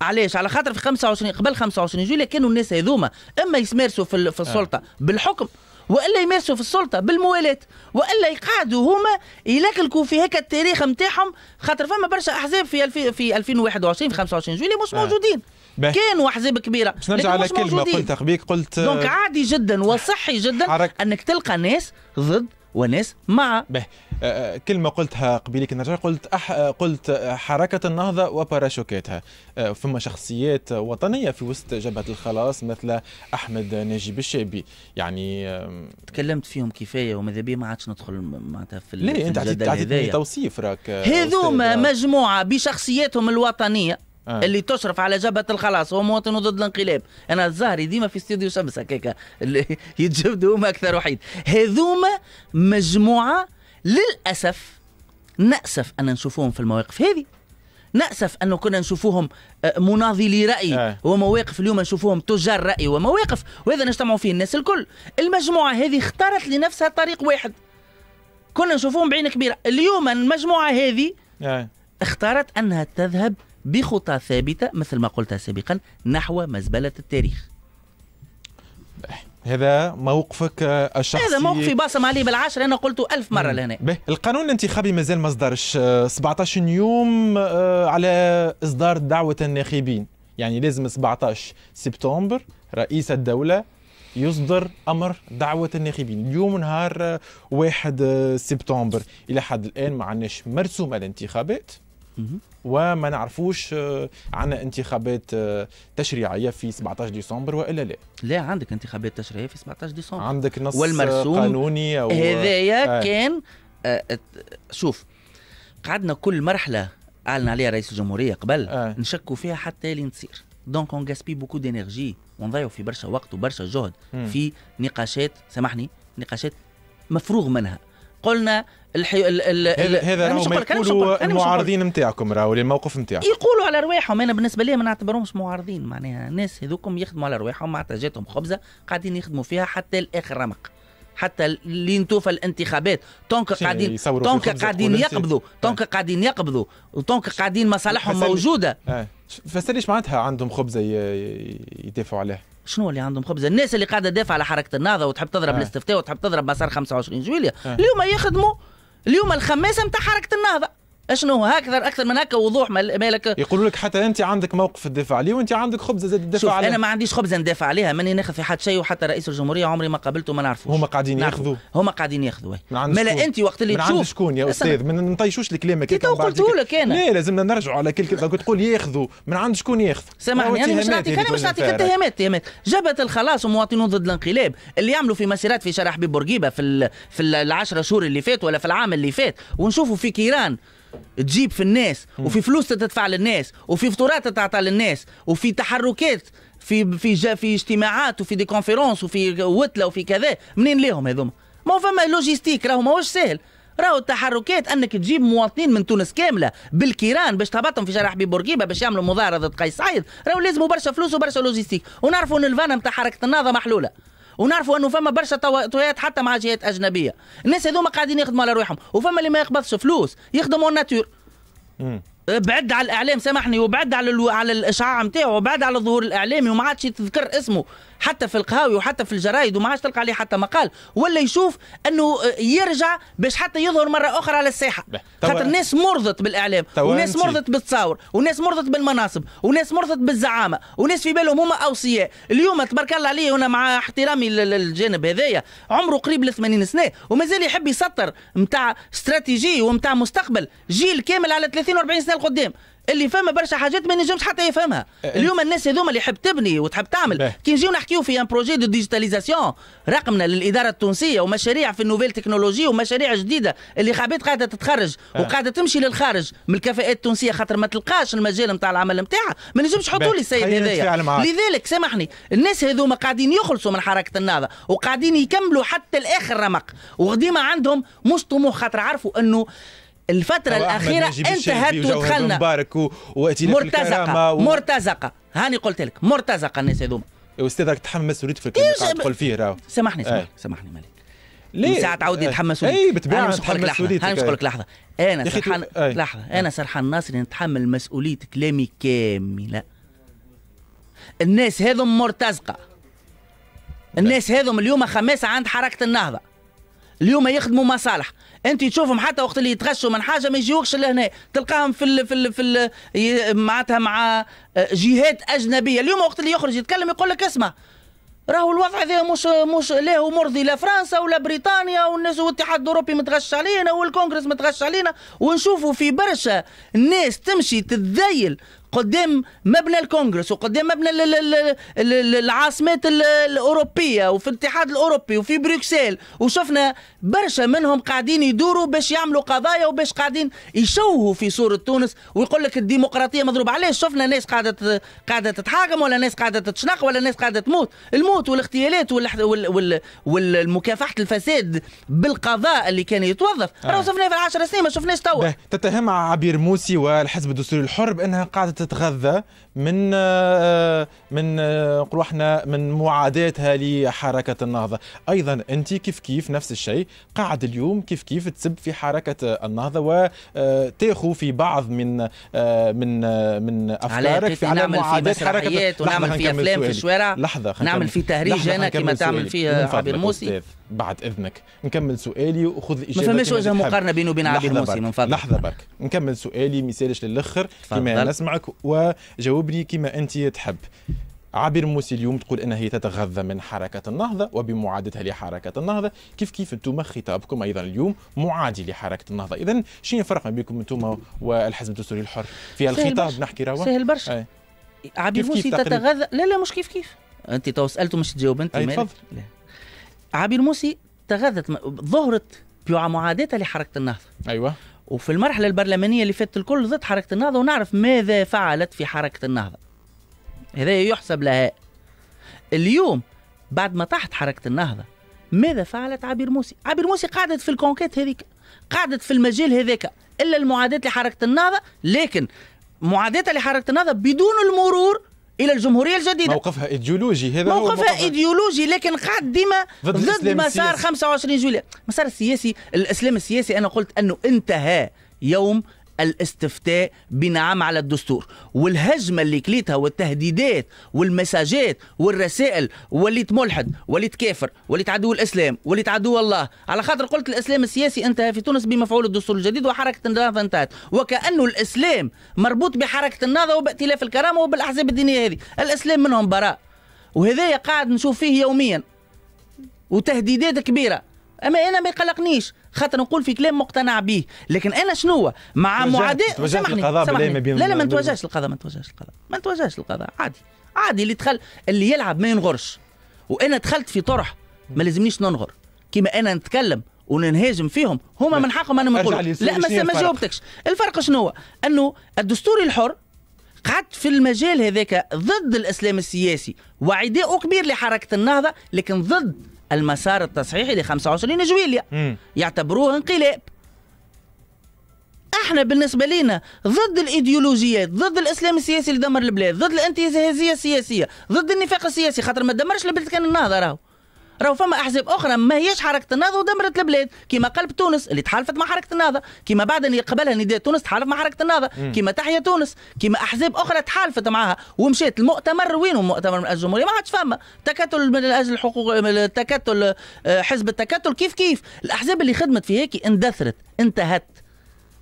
B: علاش على خاطر في 25 قبل 25 جويليا كانوا الناس هذوما اما يمارسوا في, في آه. السلطه بالحكم والا يمارسوا في السلطه بالموالاه والا يقعدوا هما يلكلكوا في هيك التاريخ نتاعهم خاطر فما برشا احزاب في الفي في 2021 في 25 جويليا مش آه. موجودين بيه. كان وحزاب كبيره باش نرجع على كلمه قلتها قلت
A: قبيك قلت دونك
B: عادي جدا وصحي جدا
A: عرك. انك تلقى ناس ضد وناس مع به أه، أه، كلمة قلتها قبيلك نرجع قلت أح... قلت حركة النهضة وباراشوكاتها أه، فما شخصيات وطنية في وسط جبهة الخلاص مثل أحمد نجيب الشابي يعني تكلمت فيهم كفاية
B: وماذا بي ما عادش ندخل معناتها في ليه أنت عطيتني توصيف راك هذوما مجموعة بشخصياتهم الوطنية آه. اللي تشرف على جبهه الخلاص هو مواطن ضد الانقلاب انا الزهري ديما في استديو شمس هكاك يتجبدوا هما اكثر وحيد هذوما مجموعه للاسف ناسف ان نشوفوهم في المواقف هذه نأسف أنه كنا نشوفوهم آه، مناضلي رأي آه. ومواقف اليوم نشوفوهم تجار رأي ومواقف وهذا نجتمعوا فيه الناس الكل المجموعة هذه اختارت لنفسها طريق واحد كنا نشوفوهم بعين كبيرة اليوم المجموعة هذه آه. اختارت أنها تذهب بخطى ثابتة مثل ما قلت سابقا نحو مزبلة
A: التاريخ هذا موقفك الشخصي هذا موقفي باصم
B: عليه بالعشر انا قلته ألف مره لهنا
A: القانون الانتخابي مازال ما صدرش 17 يوم آه، على اصدار دعوه الناخبين يعني لازم 17 سبتمبر رئيس الدوله يصدر امر دعوه الناخبين اليوم نهار 1 آه، آه، سبتمبر الى حد الان ما عندناش مرسوم الانتخابات وما نعرفوش آه، عنا انتخابات آه، تشريعيه في 17 ديسمبر والا لا لا عندك انتخابات تشريعيه في 17 ديسمبر عندك نص والمرسوم قانوني أو هذايا آه. كان
B: آه شوف قعدنا كل مرحله اعلن عليها رئيس الجمهوريه قبل آه. نشكوا فيها حتى لين تصير دونك اون غاسبي بوكو دينيرجي ونضيعوا في برشا وقت وبرشا جهد م. في نقاشات سامحني نقاشات
A: مفروغ منها قلنا الحي...
B: ال... ال... ال... هذا راهو ما يقولوا المعارضين
A: نتاعكم راهو الموقف نتاعكم
B: يقولوا على رواحهم انا بالنسبه لي ما نعتبرهمش معارضين معناها الناس هذوكم يخدموا على رواحهم معناتها جاتهم خبزه قاعدين يخدموا فيها حتى الاخر رمق حتى لين توفى الانتخابات تونك قاعدين تونك قاعدين يقبضوا تونك آه. قاعدين يقبضوا وتونك قاعدين مصالحهم موجوده
A: آه. ليش معناتها عندهم خبزه يدافعوا عليها
B: شنو اللي عندهم خبزه الناس اللي قاعده تدافع على حركه النهضه وتحب تضرب آه. الاستفتاء وتحب تضرب مسار 25
A: جويليه آه. اليوم
B: يخدموا اليوم الخماسه نتاع حركه النهضه اشنو اكثر اكثر من هكا وضوح مالك
A: يقولوا لك حتى انت عندك موقف تدافع عليه وانت عندك خبزه زاد تدافع عليها انا ما عنديش
B: خبزه ندافع عليها ماني ناخذ في حد شيء وحتى رئيس الجمهوريه عمري ما قابلته ما نعرفوش هما قاعدين ياخذوا هما قاعدين
A: ياخذوا مالا انت وقت اللي تشوف من عند شكون يا استاذ ما نطيشوش الكلام تو قلته لك انا لا لازمنا نرجعوا على كل تقول ياخذوا من عند شكون ياخذ سامحني انا مش نعطيك انا مش نعطيك اتهامات
B: اتهامات جبهه الخلاص ومواطنون ضد الانقلاب اللي يعملوا في مسيرات في شارع حبيب بورقيبه في في العشرة شهور اللي فات ولا في العام اللي فات ونشوفوا في كيران تجيب في الناس وفي فلوس تدفع للناس وفي فطورات تعطى للناس وفي تحركات في في جا في اجتماعات وفي دي كونفرنس وفي وتله وفي كذا منين ليهم هذوما ما فما لوجيستيك راهو ماهوش سهل راهو التحركات انك تجيب مواطنين من تونس كامله بالكيران باش تهبطهم في شارع حبيب بورقيبه باش يعملوا مظاهره ضد قيس سعيد راهو لازموا برشا فلوس وبرشا لوجيستيك ونعرفوا ان الفانه نتاع حركه النهضه محلوله ونعرفوا انه فما برشا تويات حتى مع جهات اجنبيه الناس هذوما قاعدين يخدموا على روحهم وفما اللي ما يقبضش فلوس يخدموا الناتور أه، بعد على الاعلام سامحني وبعد على على الاشعاع نتاعو وبعد على الظهور الاعلامي وما عادش يتذكر اسمه حتى في القهاوي وحتى في الجرايد وما عادش تلقى عليه حتى مقال ولا يشوف انه آه، يرجع باش حتى يظهر مره اخرى على الساحه خاطر الناس مرضت بالاعلام وناس مرضت بالتصاور وناس مرضت بالمناصب وناس مرضت بالزعامه وناس في بالهم هما اوصياء اليوم تبارك الله عليه وانا مع احترامي للجانب هذايا عمره قريب ل 80 سنه ومازال يحب يسطر نتاع استراتيجي ومتاع مستقبل جيل كامل على 30 و40 سنه لقدام اللي فما برشا حاجات ما نجمش حتى يفهمها إيه، إيه. اليوم الناس هذوما اللي حب تبني وتحب تعمل إيه. كي نجيو نحكيو في ان بروجي دو ديجيتاليزاسيون رقمنا للاداره التونسيه ومشاريع في النوفيل تكنولوجي ومشاريع جديده اللي خابيت قاعده تتخرج وقاعده تمشي للخارج من الكفاءات التونسيه خاطر ما تلقاش المجال نتاع العمل نتاعها ما نجمش يحطوا لي السيد هذايا لذلك سامحني الناس هذوما قاعدين يخلصوا من حركه النهضه وقاعدين يكملوا حتى الاخر رمق وديما عندهم مش طموح خاطر عرفوا انه الفترة الأخيرة انتهت ودخلنا مبارك و... مرتزقة مرتزقة هاني قلت لك مرتزقة الناس هذوما
A: إيه، أستاذ راك تحمل مسؤوليتك في الكلام قاعد تقول فيه راهو سامحني سامحني إيه. سامحني مالك
B: ليه؟ ساعة تعاودني إيه. يتحمس وليد اي بتبيع انا نقول لك لحظة انا نقول لك لحظة انا سرحان لحظة انا سرحان ناصري نتحمل مسؤولية كلامي كاملة الناس هذم مرتزقة الناس هذم اليوم خماسة عند حركة النهضة اليوم يخدموا مصالح انت تشوفهم حتى وقت اللي يتغشوا من حاجه ما يجيوكش لهنا تلقاهم في الـ في الـ في الـ معناتها مع آه، جهات اجنبيه اليوم وقت اللي يخرج يتكلم يقول لك اسمع راهو الوضع هذا مش مش لا مرضي لا فرنسا ولا بريطانيا والناس والاتحاد الاوروبي متغش علينا والكونغرس متغش علينا ونشوفوا في برشا ناس تمشي تتذيل قدام مبنى الكونغرس وقدام مبنى العاصمات الاوروبيه وفي الاتحاد الاوروبي وفي بروكسل وشفنا برشا منهم قاعدين يدوروا باش يعملوا قضايا وباش قاعدين يشوهوا في صوره تونس ويقول لك الديمقراطيه مضروبه علاش شفنا ناس قاعده قاعده تتحاكم ولا ناس قاعده تتشنق ولا ناس قاعده تموت الموت والاغتيالات والمكافحه الفساد بالقضاء اللي كان يتوظف آه. راه شفناه في 10 سنين ما شفناش توا
A: تتهم عبير موسي والحزب الدستوري الحر بانها قاعده تتغذى من آه، من نقولوا آه، احنا من معاداتها لحركه النهضه ايضا انت كيف كيف نفس الشيء قاعد اليوم كيف كيف تسب في حركه النهضه وتاخو آه، في بعض من من من افكارك في في معادات في حركه ونعمل في افلام في الشوارع لحظه نعمل في تهريج انا كما تعمل فيه عبير موسي بعد اذنك نكمل سؤالي وخذ الاجابه ما فماش وجه مقارنه بينه وبين عبد الموسي من فضلك لحظه برك نكمل سؤالي ما يسالش للاخر كما نسمعك وجاوبني كما انت تحب عابر موسي اليوم تقول انها هي تتغذى من حركه النهضه وبمعادتها لحركه النهضه كيف كيف انتم خطابكم ايضا اليوم معادي لحركه النهضه اذا شنو الفرق ما بينكم انتم والحزب الدستوري الحر في الخطاب نحكي روا سهل برشا عابر موسي تتغذى
B: لا لا مش كيف كيف انت تو سالته مش تجاوب انت تفضل عبير موسي تغذت ظهرت بمعاداتها لحركه النهضه ايوه وفي المرحله البرلمانيه اللي فاتت الكل ضد حركه النهضه ونعرف ماذا فعلت في حركه النهضه هذا يحسب لها اليوم بعد ما طاحت حركه النهضه ماذا فعلت عبير موسي عبير موسي قعدت في الكونكيت هذيك قعدت في المجال هذاك الا المعاداه لحركه النهضه لكن معاداتها لحركه النهضه بدون المرور الى الجمهوريه الجديده
A: موقفها ايديولوجي هذا موقفها
B: ايديولوجي لكن قاعد ديما ضد, ضد مسار 25 جوليا المسار السياسي الاسلام السياسي انا قلت انه انتهى يوم الاستفتاء بنعم على الدستور والهجمة اللي كليتها والتهديدات والمساجات والرسائل وليت ملحد وليت كافر وليت عدو الإسلام وليت عدو الله على خاطر قلت الإسلام السياسي انتهى في تونس بمفعول الدستور الجديد وحركة النهضة انتهت وكأنه الإسلام مربوط بحركة النهضة وبائتلاف الكرامة وبالأحزاب الدينية هذه الإسلام منهم براء وهذا قاعد نشوف فيه يوميا وتهديدات كبيرة أما أنا ما يقلقنيش خاطر نقول في كلام مقتنع به لكن انا شنو مع معاداه سامحني سامحني لا لا ما نتوجهش للقضاء ما نتوجهش للقضاء ما نتوجهش للقضاء عادي عادي اللي دخل اللي يلعب ما ينغرش وانا دخلت في طرح ما لازمنيش ننغر كيما انا نتكلم وننهاجم فيهم هما من حقهم انا ما نقول لا ما ما جاوبتكش الفرق شنو انه الدستور الحر قعدت في المجال هذاك ضد الاسلام السياسي وعداء كبير لحركه النهضه لكن ضد المسار التصحيحي ل 25 جويليا يعتبروه انقلاب احنا بالنسبه لنا ضد الايديولوجيات ضد الاسلام السياسي اللي دمر البلاد ضد الانتهازيه السياسيه ضد النفاق السياسي خاطر ما دمرش البلاد كان النهضه راهو راهو فما احزاب اخرى ما هيش حركه النهضه ودمرت البلاد كيما قلب تونس اللي تحالفت مع حركه النهضه كيما بعد اللي قبلها نداء تونس تحالف مع حركه النهضه كيما تحيا تونس كيما احزاب اخرى تحالفت معها ومشات المؤتمر وين المؤتمر من الجمهوريه ما عادش فما تكتل من اجل الحقوق التكتل آه، حزب التكتل كيف كيف الاحزاب اللي خدمت في هيك اندثرت انتهت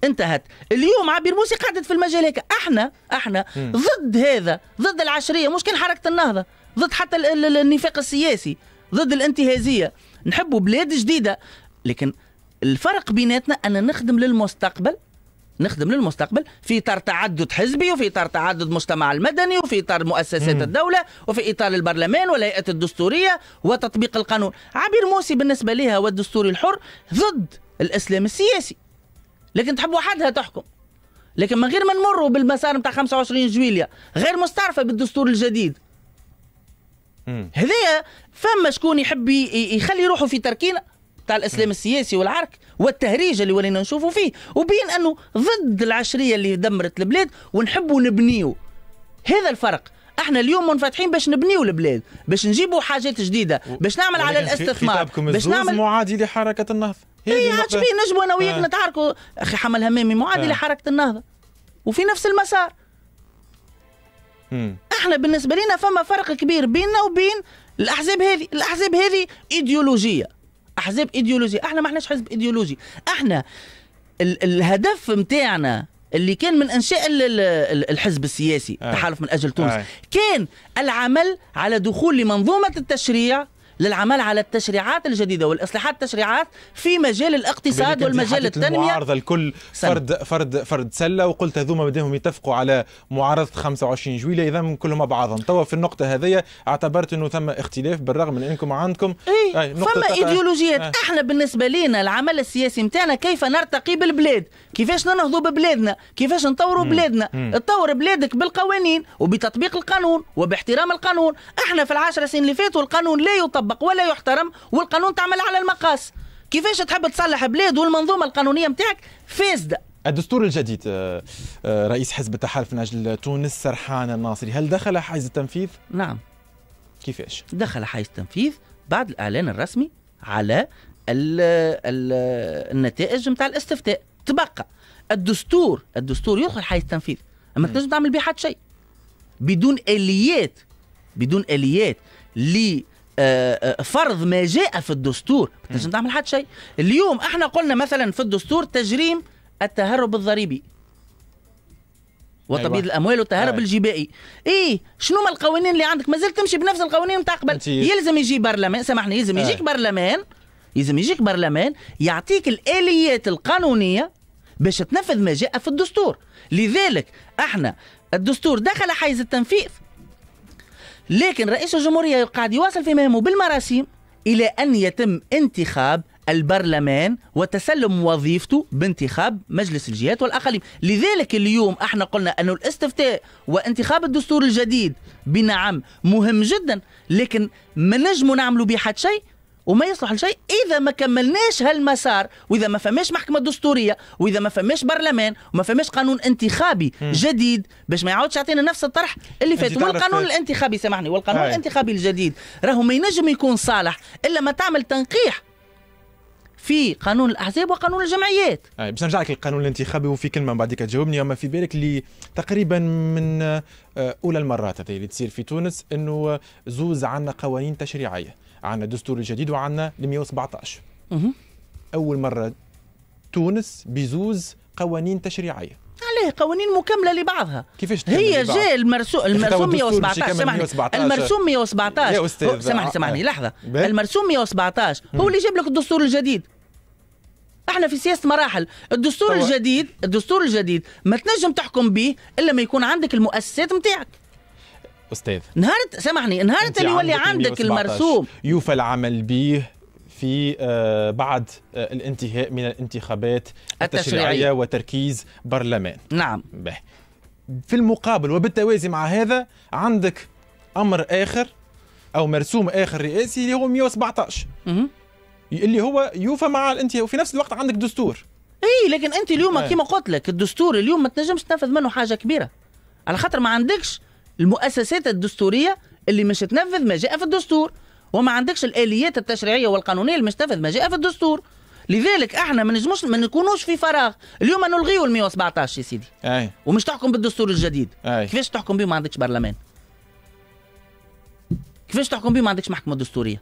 B: انتهت اليوم عبير موسي قعدت في المجال هيك احنا احنا م. ضد هذا ضد العشريه مش كان حركه النهضه ضد حتى النفاق السياسي ضد الانتهازيه نحبوا بلاد جديده لكن الفرق بيناتنا ان نخدم للمستقبل نخدم للمستقبل في اطار تعدد حزبي وفي اطار تعدد مجتمع المدني وفي اطار مؤسسات مم. الدوله وفي اطار البرلمان والهيئه الدستوريه وتطبيق القانون عبير موسي بالنسبه لها والدستور الحر ضد الاسلام السياسي لكن تحب وحدها تحكم لكن من غير ما نمروا بالمسار نتاع 25 جويليا غير مستعرفه بالدستور الجديد هذايا فما شكون يحب يخلي روحه في تركينه تاع الاسلام السياسي والعرك والتهريج اللي ولينا نشوفوا فيه وبين انه ضد العشريه اللي دمرت البلاد ونحبوا نبنيو هذا الفرق احنا اليوم منفتحين باش نبنيو البلاد باش نجيبوا حاجات جديده باش نعمل على الاستثمار باش نعمل معادي لحركه النهضه هي إيه عجبي نجموا انا وياك آه. نتعاركوا اخي حمل همامي معادي آه. لحركه النهضه وفي نفس المسار مم. احنا بالنسبه لنا فما فرق كبير بيننا وبين الاحزاب هذه الاحزاب هذه ايديولوجيه احزاب ايديولوجيه احنا ما احناش حزب ايديولوجي احنا ال- الهدف نتاعنا اللي كان من انشاء ال- ال- الحزب السياسي آه. تحالف من اجل تونس آه. كان العمل على دخول لمنظومه التشريع للعمل على التشريعات الجديده والاصلاحات التشريعات في مجال الاقتصاد والمجال التنميه المعارضه
A: الكل فرد فرد فرد سله وقلت هذوما بدهم يتفقوا على معارضه 25 جويليه اذا كلهم بعضهم توا في النقطه هذه اعتبرت انه ثم اختلاف بالرغم من انكم عندكم اي ثم فما ايديولوجيات آه.
B: احنا بالنسبه لنا العمل السياسي نتاعنا كيف نرتقي بالبلاد كيفاش ننهضوا ببلادنا كيفاش نطوروا بلادنا تطور بلادك بالقوانين وبتطبيق القانون وباحترام القانون احنا في العشر سنين اللي فاتوا القانون لا يطبق يطبق ولا يحترم والقانون تعمل على المقاس كيفاش تحب تصلح بلاد والمنظومه القانونيه نتاعك فاسده
A: الدستور الجديد آه، آه، رئيس حزب التحالف من اجل تونس سرحان الناصري هل دخل حيز التنفيذ؟ نعم كيفاش؟ دخل حيز التنفيذ بعد الاعلان الرسمي على الـ الـ
B: النتائج نتاع الاستفتاء تبقى الدستور الدستور يدخل حيز التنفيذ اما تنجم تعمل به حتى شيء بدون اليات بدون اليات لي فرض ما جاء في الدستور ما تنجم تعمل حتى شيء اليوم احنا قلنا مثلا في الدستور تجريم التهرب الضريبي وتبييض أيوة. الاموال والتهرب أيوة. الجبائي ايه شنو ما القوانين اللي عندك مازال تمشي بنفس القوانين نتاع قبل يلزم يجي برلمان سامحني يلزم يجيك برلمان يلزم يجيك برلمان يعطيك الاليات القانونيه باش تنفذ ما جاء في الدستور لذلك احنا الدستور دخل حيز التنفيذ لكن رئيس الجمهورية قاعد يواصل في مهمه بالمراسيم إلى أن يتم انتخاب البرلمان وتسلم وظيفته بانتخاب مجلس الجهات والأقاليم لذلك اليوم احنا قلنا أن الاستفتاء وانتخاب الدستور الجديد بنعم مهم جدا لكن ما نجم نعملوا بحد شيء وما يصلح لشيء اذا ما كملناش هالمسار واذا ما فماش محكمه دستوريه واذا ما فماش برلمان وما فماش قانون انتخابي م. جديد باش ما يعاودش يعطينا نفس الطرح اللي فات والقانون الانتخابي سامحني والقانون هاي. الانتخابي الجديد راهو ما ينجم يكون صالح الا ما تعمل تنقيح في قانون الاحزاب وقانون الجمعيات.
A: اي باش نرجع لك للقانون الانتخابي وفي كلمه من بعدك تجاوبني اما في بالك اللي تقريبا من آه، اولى المرات اللي تصير في تونس انه زوز عندنا قوانين تشريعيه. عن الدستور الجديد وعن 117 اول مره تونس بزوز قوانين تشريعيه عليه قوانين مكمله لبعضها كيفاش هي جاء المرسوم المرسوم 117 سامحني المرسوم 117 سامحني سامحني آه. لحظه
B: المرسوم 117 هو اللي جاب لك الدستور الجديد احنا في سياسه مراحل الدستور طبعا. الجديد الدستور الجديد ما تنجم تحكم به الا ما يكون عندك المؤسسات نتاعك استاذ نهار سامحني نهار اللي يولي عندك المرسوم
A: يوفى العمل به في آه، بعد آه، الانتهاء من الانتخابات التشريعية, التشريعية وتركيز برلمان نعم به. في المقابل وبالتوازي مع هذا عندك أمر آخر أو مرسوم آخر رئاسي اللي هو 117 اللي هو يوفى مع الانتهاء وفي نفس الوقت عندك دستور
B: اي لكن انت اليوم كما قلت لك الدستور اليوم ما تنجمش تنفذ منه حاجه كبيره على خاطر ما عندكش المؤسسات الدستوريه اللي مش تنفذ ما جاء في الدستور وما عندكش الاليات التشريعيه والقانونيه اللي مش تنفذ ما جاء في الدستور لذلك احنا ما نجموش ما نكونوش في فراغ اليوم نلغيو ال 117 يا سيدي أي. ومش تحكم بالدستور الجديد أي. كيفاش تحكم بيه ما عندكش برلمان كيفاش تحكم بيه ما عندكش محكمه دستوريه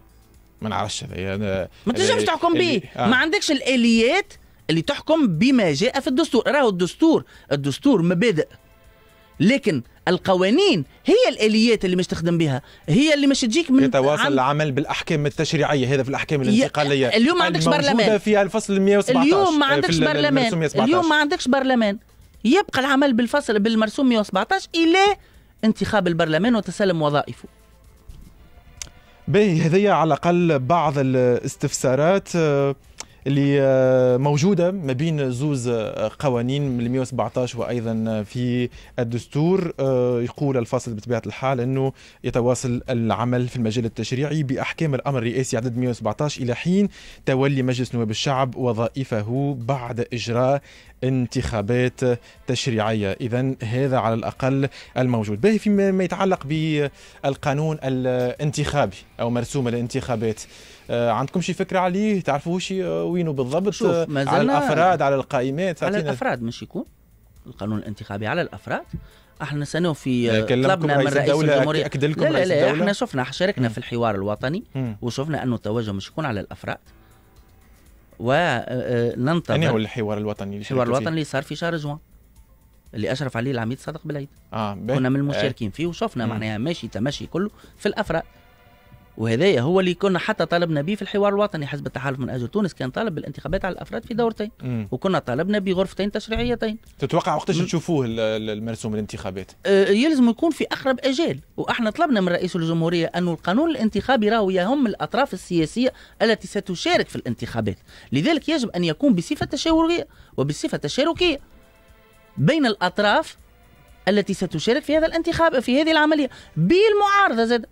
B: ما نعرفش هذا ما تنجمش تحكم بيه آه. ما عندكش الاليات اللي تحكم بما جاء في الدستور راهو الدستور الدستور مبادئ لكن القوانين هي الاليات اللي مش تخدم بها هي اللي مش تجيك من
A: يتواصل عم... العمل بالاحكام التشريعيه هذا في الاحكام الانتقاليه اليوم ما عندكش برلمان في الفصل 117 اليوم ما آه، عندكش برلمان اليوم ما
B: عندكش برلمان يبقى العمل بالفصل بالمرسوم 117 الى انتخاب البرلمان وتسلم وظائفه
A: باهي هذيا على الاقل بعض الاستفسارات آه، اللي آه، موجوده ما بين زوز آه، قوانين من 117 وايضا في الدستور آه، يقول الفاصل بطبيعه الحال انه يتواصل العمل في المجال التشريعي باحكام الامر الرئاسي عدد 117 الى حين تولي مجلس نواب الشعب وظائفه بعد اجراء انتخابات تشريعيه اذا هذا على الاقل الموجود به فيما يتعلق بالقانون الانتخابي او مرسوم الانتخابات آه، عندكم شي فكره عليه تعرفوا شي آه، وينه بالضبط شوف آه، على الافراد على القائمات على الافراد مش يكون القانون الانتخابي على الافراد
B: احنا سنه في طلبنا من رئيس الجمهوريه اكد لكم لا لا, لا احنا شفنا شاركنا في الحوار الوطني م. وشفنا انه التوجه مش يكون على الافراد وننتظر يعني هو الحوار الوطني الحوار الوطني اللي صار في شهر جوان اللي اشرف عليه العميد صادق بليد آه كنا من المشاركين فيه وشفنا معناها ماشي تمشي كله في الافراد وهذايا هو اللي كنا حتى طالبنا به في الحوار الوطني حزب التحالف من اجل تونس كان طالب بالانتخابات على الافراد في دورتين
A: مم. وكنا طالبنا بغرفتين تشريعيتين تتوقع وقتاش تشوفوه المرسوم الانتخابات
B: آه، يلزم يكون في اقرب اجال واحنا طلبنا من رئيس الجمهوريه انه القانون الانتخابي راهو يهم الاطراف السياسيه التي ستشارك في الانتخابات لذلك يجب ان يكون بصفه تشاوريه وبصفه تشاركيه بين الاطراف التي ستشارك في هذا الانتخاب في هذه العمليه بالمعارضه زاد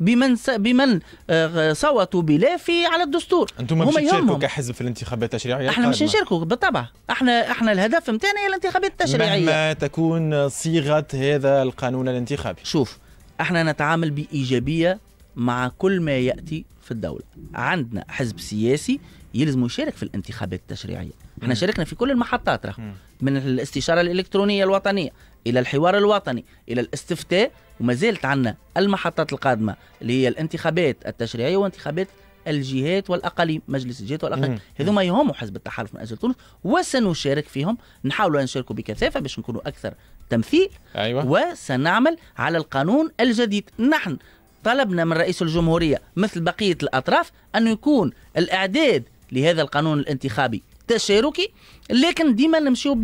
B: بمن س... بمن آه، صوتوا بلافي على الدستور انتم مش تشاركوا
A: كحزب في الانتخابات التشريعيه احنا مش طيب، نشاركوا
B: بالطبع احنا احنا الهدف نتاعنا هي الانتخابات التشريعيه مهما
A: تكون صيغه هذا القانون الانتخابي شوف احنا نتعامل بايجابيه مع
B: كل ما ياتي في الدوله عندنا حزب سياسي يلزم يشارك في الانتخابات التشريعيه احنا شاركنا في كل المحطات راه من الاستشاره الالكترونيه الوطنيه الى الحوار الوطني الى الاستفتاء وما زالت عندنا المحطات القادمه اللي هي الانتخابات التشريعيه وانتخابات الجهات والاقاليم مجلس الجهات والاقاليم هذوما يهموا حزب التحالف من اجل تونس وسنشارك فيهم نحاولوا نشاركوا بكثافه باش نكونوا اكثر تمثيل أيوة. وسنعمل على القانون الجديد نحن طلبنا من رئيس الجمهوريه مثل بقيه الاطراف انه يكون الاعداد لهذا القانون الانتخابي تشاركي لكن ديما نمشيو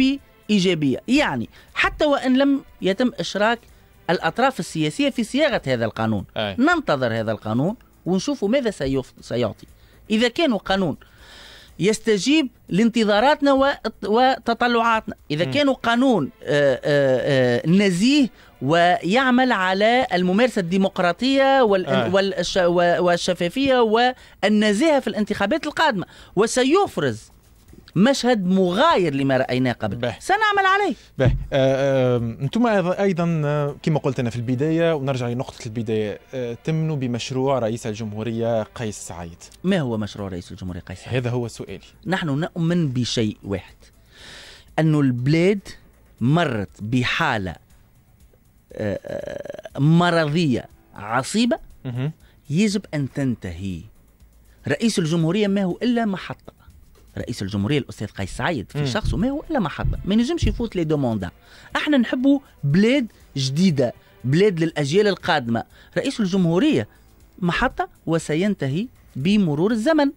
B: بايجابيه يعني حتى وان لم يتم اشراك الأطراف السياسية في صياغة هذا القانون أي. ننتظر هذا القانون ونشوف ماذا سيعطي إذا كان قانون يستجيب لانتظاراتنا وتطلعاتنا إذا كان قانون آه، آه، آه، نزيه ويعمل على الممارسة الديمقراطية والشفافية والنزاهة في الانتخابات القادمة وسيفرز
A: مشهد مغاير لما رايناه قبل بح.
B: سنعمل عليه
A: به آه، آه، انتم ايضا آه، كما قلت انا في البدايه ونرجع لنقطه البدايه تمنوا بمشروع رئيس الجمهوريه قيس سعيد ما هو مشروع رئيس الجمهوريه قيس سعيد هذا هو سؤالي نحن
B: نؤمن بشيء واحد انه البلاد مرت بحاله مرضيه عصيبه يجب ان تنتهي رئيس الجمهوريه ما هو الا محطه رئيس الجمهوريه الاستاذ قيس سعيد في شخصه ما هو الا محبه ما ينجمش يفوت لي دوموندا احنا نحبوا بلاد جديده بلاد للاجيال القادمه رئيس الجمهوريه محطه وسينتهي بمرور الزمن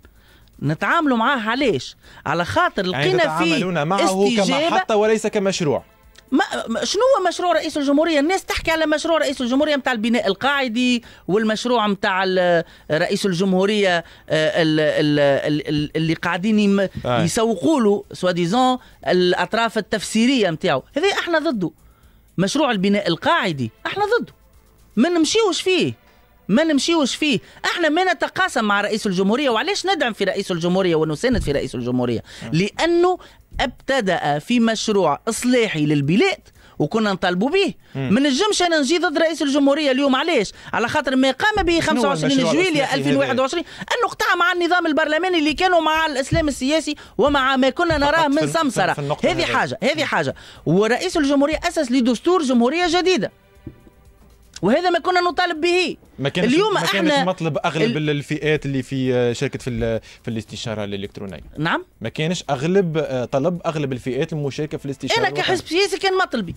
B: نتعاملوا معاه علاش على
A: خاطر يعني لقينا يعني فيه معه استجابة كمحطة وليس كمشروع
B: ما شنو هو مشروع رئيس الجمهوريه الناس تحكي على مشروع رئيس الجمهوريه نتاع البناء القاعدي والمشروع نتاع رئيس الجمهوريه آه، اللي قاعدين يسوقوا له سوا ديزون الاطراف التفسيريه نتاعو هذا احنا ضده مشروع البناء القاعدي احنا ضده ما نمشيوش فيه ما نمشيوش فيه احنا ما نتقاسم مع رئيس الجمهوريه وعلاش ندعم في رئيس الجمهوريه ونساند في رئيس الجمهوريه لانه ابتدأ في مشروع إصلاحي للبلاد وكنا نطالبوا به ما نجمش انا نجي ضد رئيس الجمهوريه اليوم علاش على خاطر ما قام به 25 جويليا 2021 انه قطع مع النظام البرلماني اللي كانوا مع الاسلام السياسي ومع ما كنا نراه من سمسره هذه حاجه هذه حاجه ورئيس الجمهوريه اسس لدستور جمهوريه جديده وهذا ما كنا نطالب به ما كانش اليوم ما كانش احنا
A: مطلب اغلب ال... الفئات اللي في آه، شركه في ال... في الاستشاره الالكترونيه نعم ما كانش اغلب آه، طلب اغلب الفئات المشاركه في الاستشاره انا إيه، كحزب
B: سياسي كان مطلبي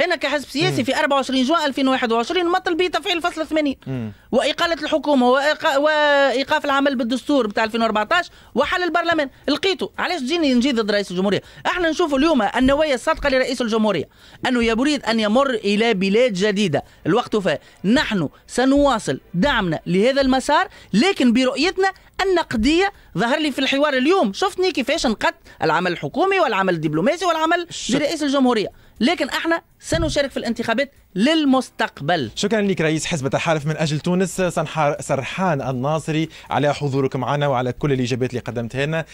B: انا كحزب سياسي مم. في 24 جوان 2021 مطل بتفعيل فصل 80 مم. واقاله الحكومه وإيقا... وايقاف العمل بالدستور بتاع 2014 وحل البرلمان لقيته علاش تجيني نجي ضد رئيس الجمهوريه احنا نشوف اليوم النوايا الصادقه لرئيس الجمهوريه انه يريد ان يمر الى بلاد جديده الوقت فات نحن سنواصل دعمنا لهذا المسار لكن برؤيتنا النقديه ظهر لي في الحوار اليوم شفتني كيفاش نقد العمل الحكومي والعمل الدبلوماسي والعمل لرئيس الجمهوريه لكن احنا سنشارك في الانتخابات
A: للمستقبل شكرا لك رئيس حزب التحالف من اجل تونس سرحان الناصري على حضورك معنا وعلى كل الاجابات اللي قدمتها لنا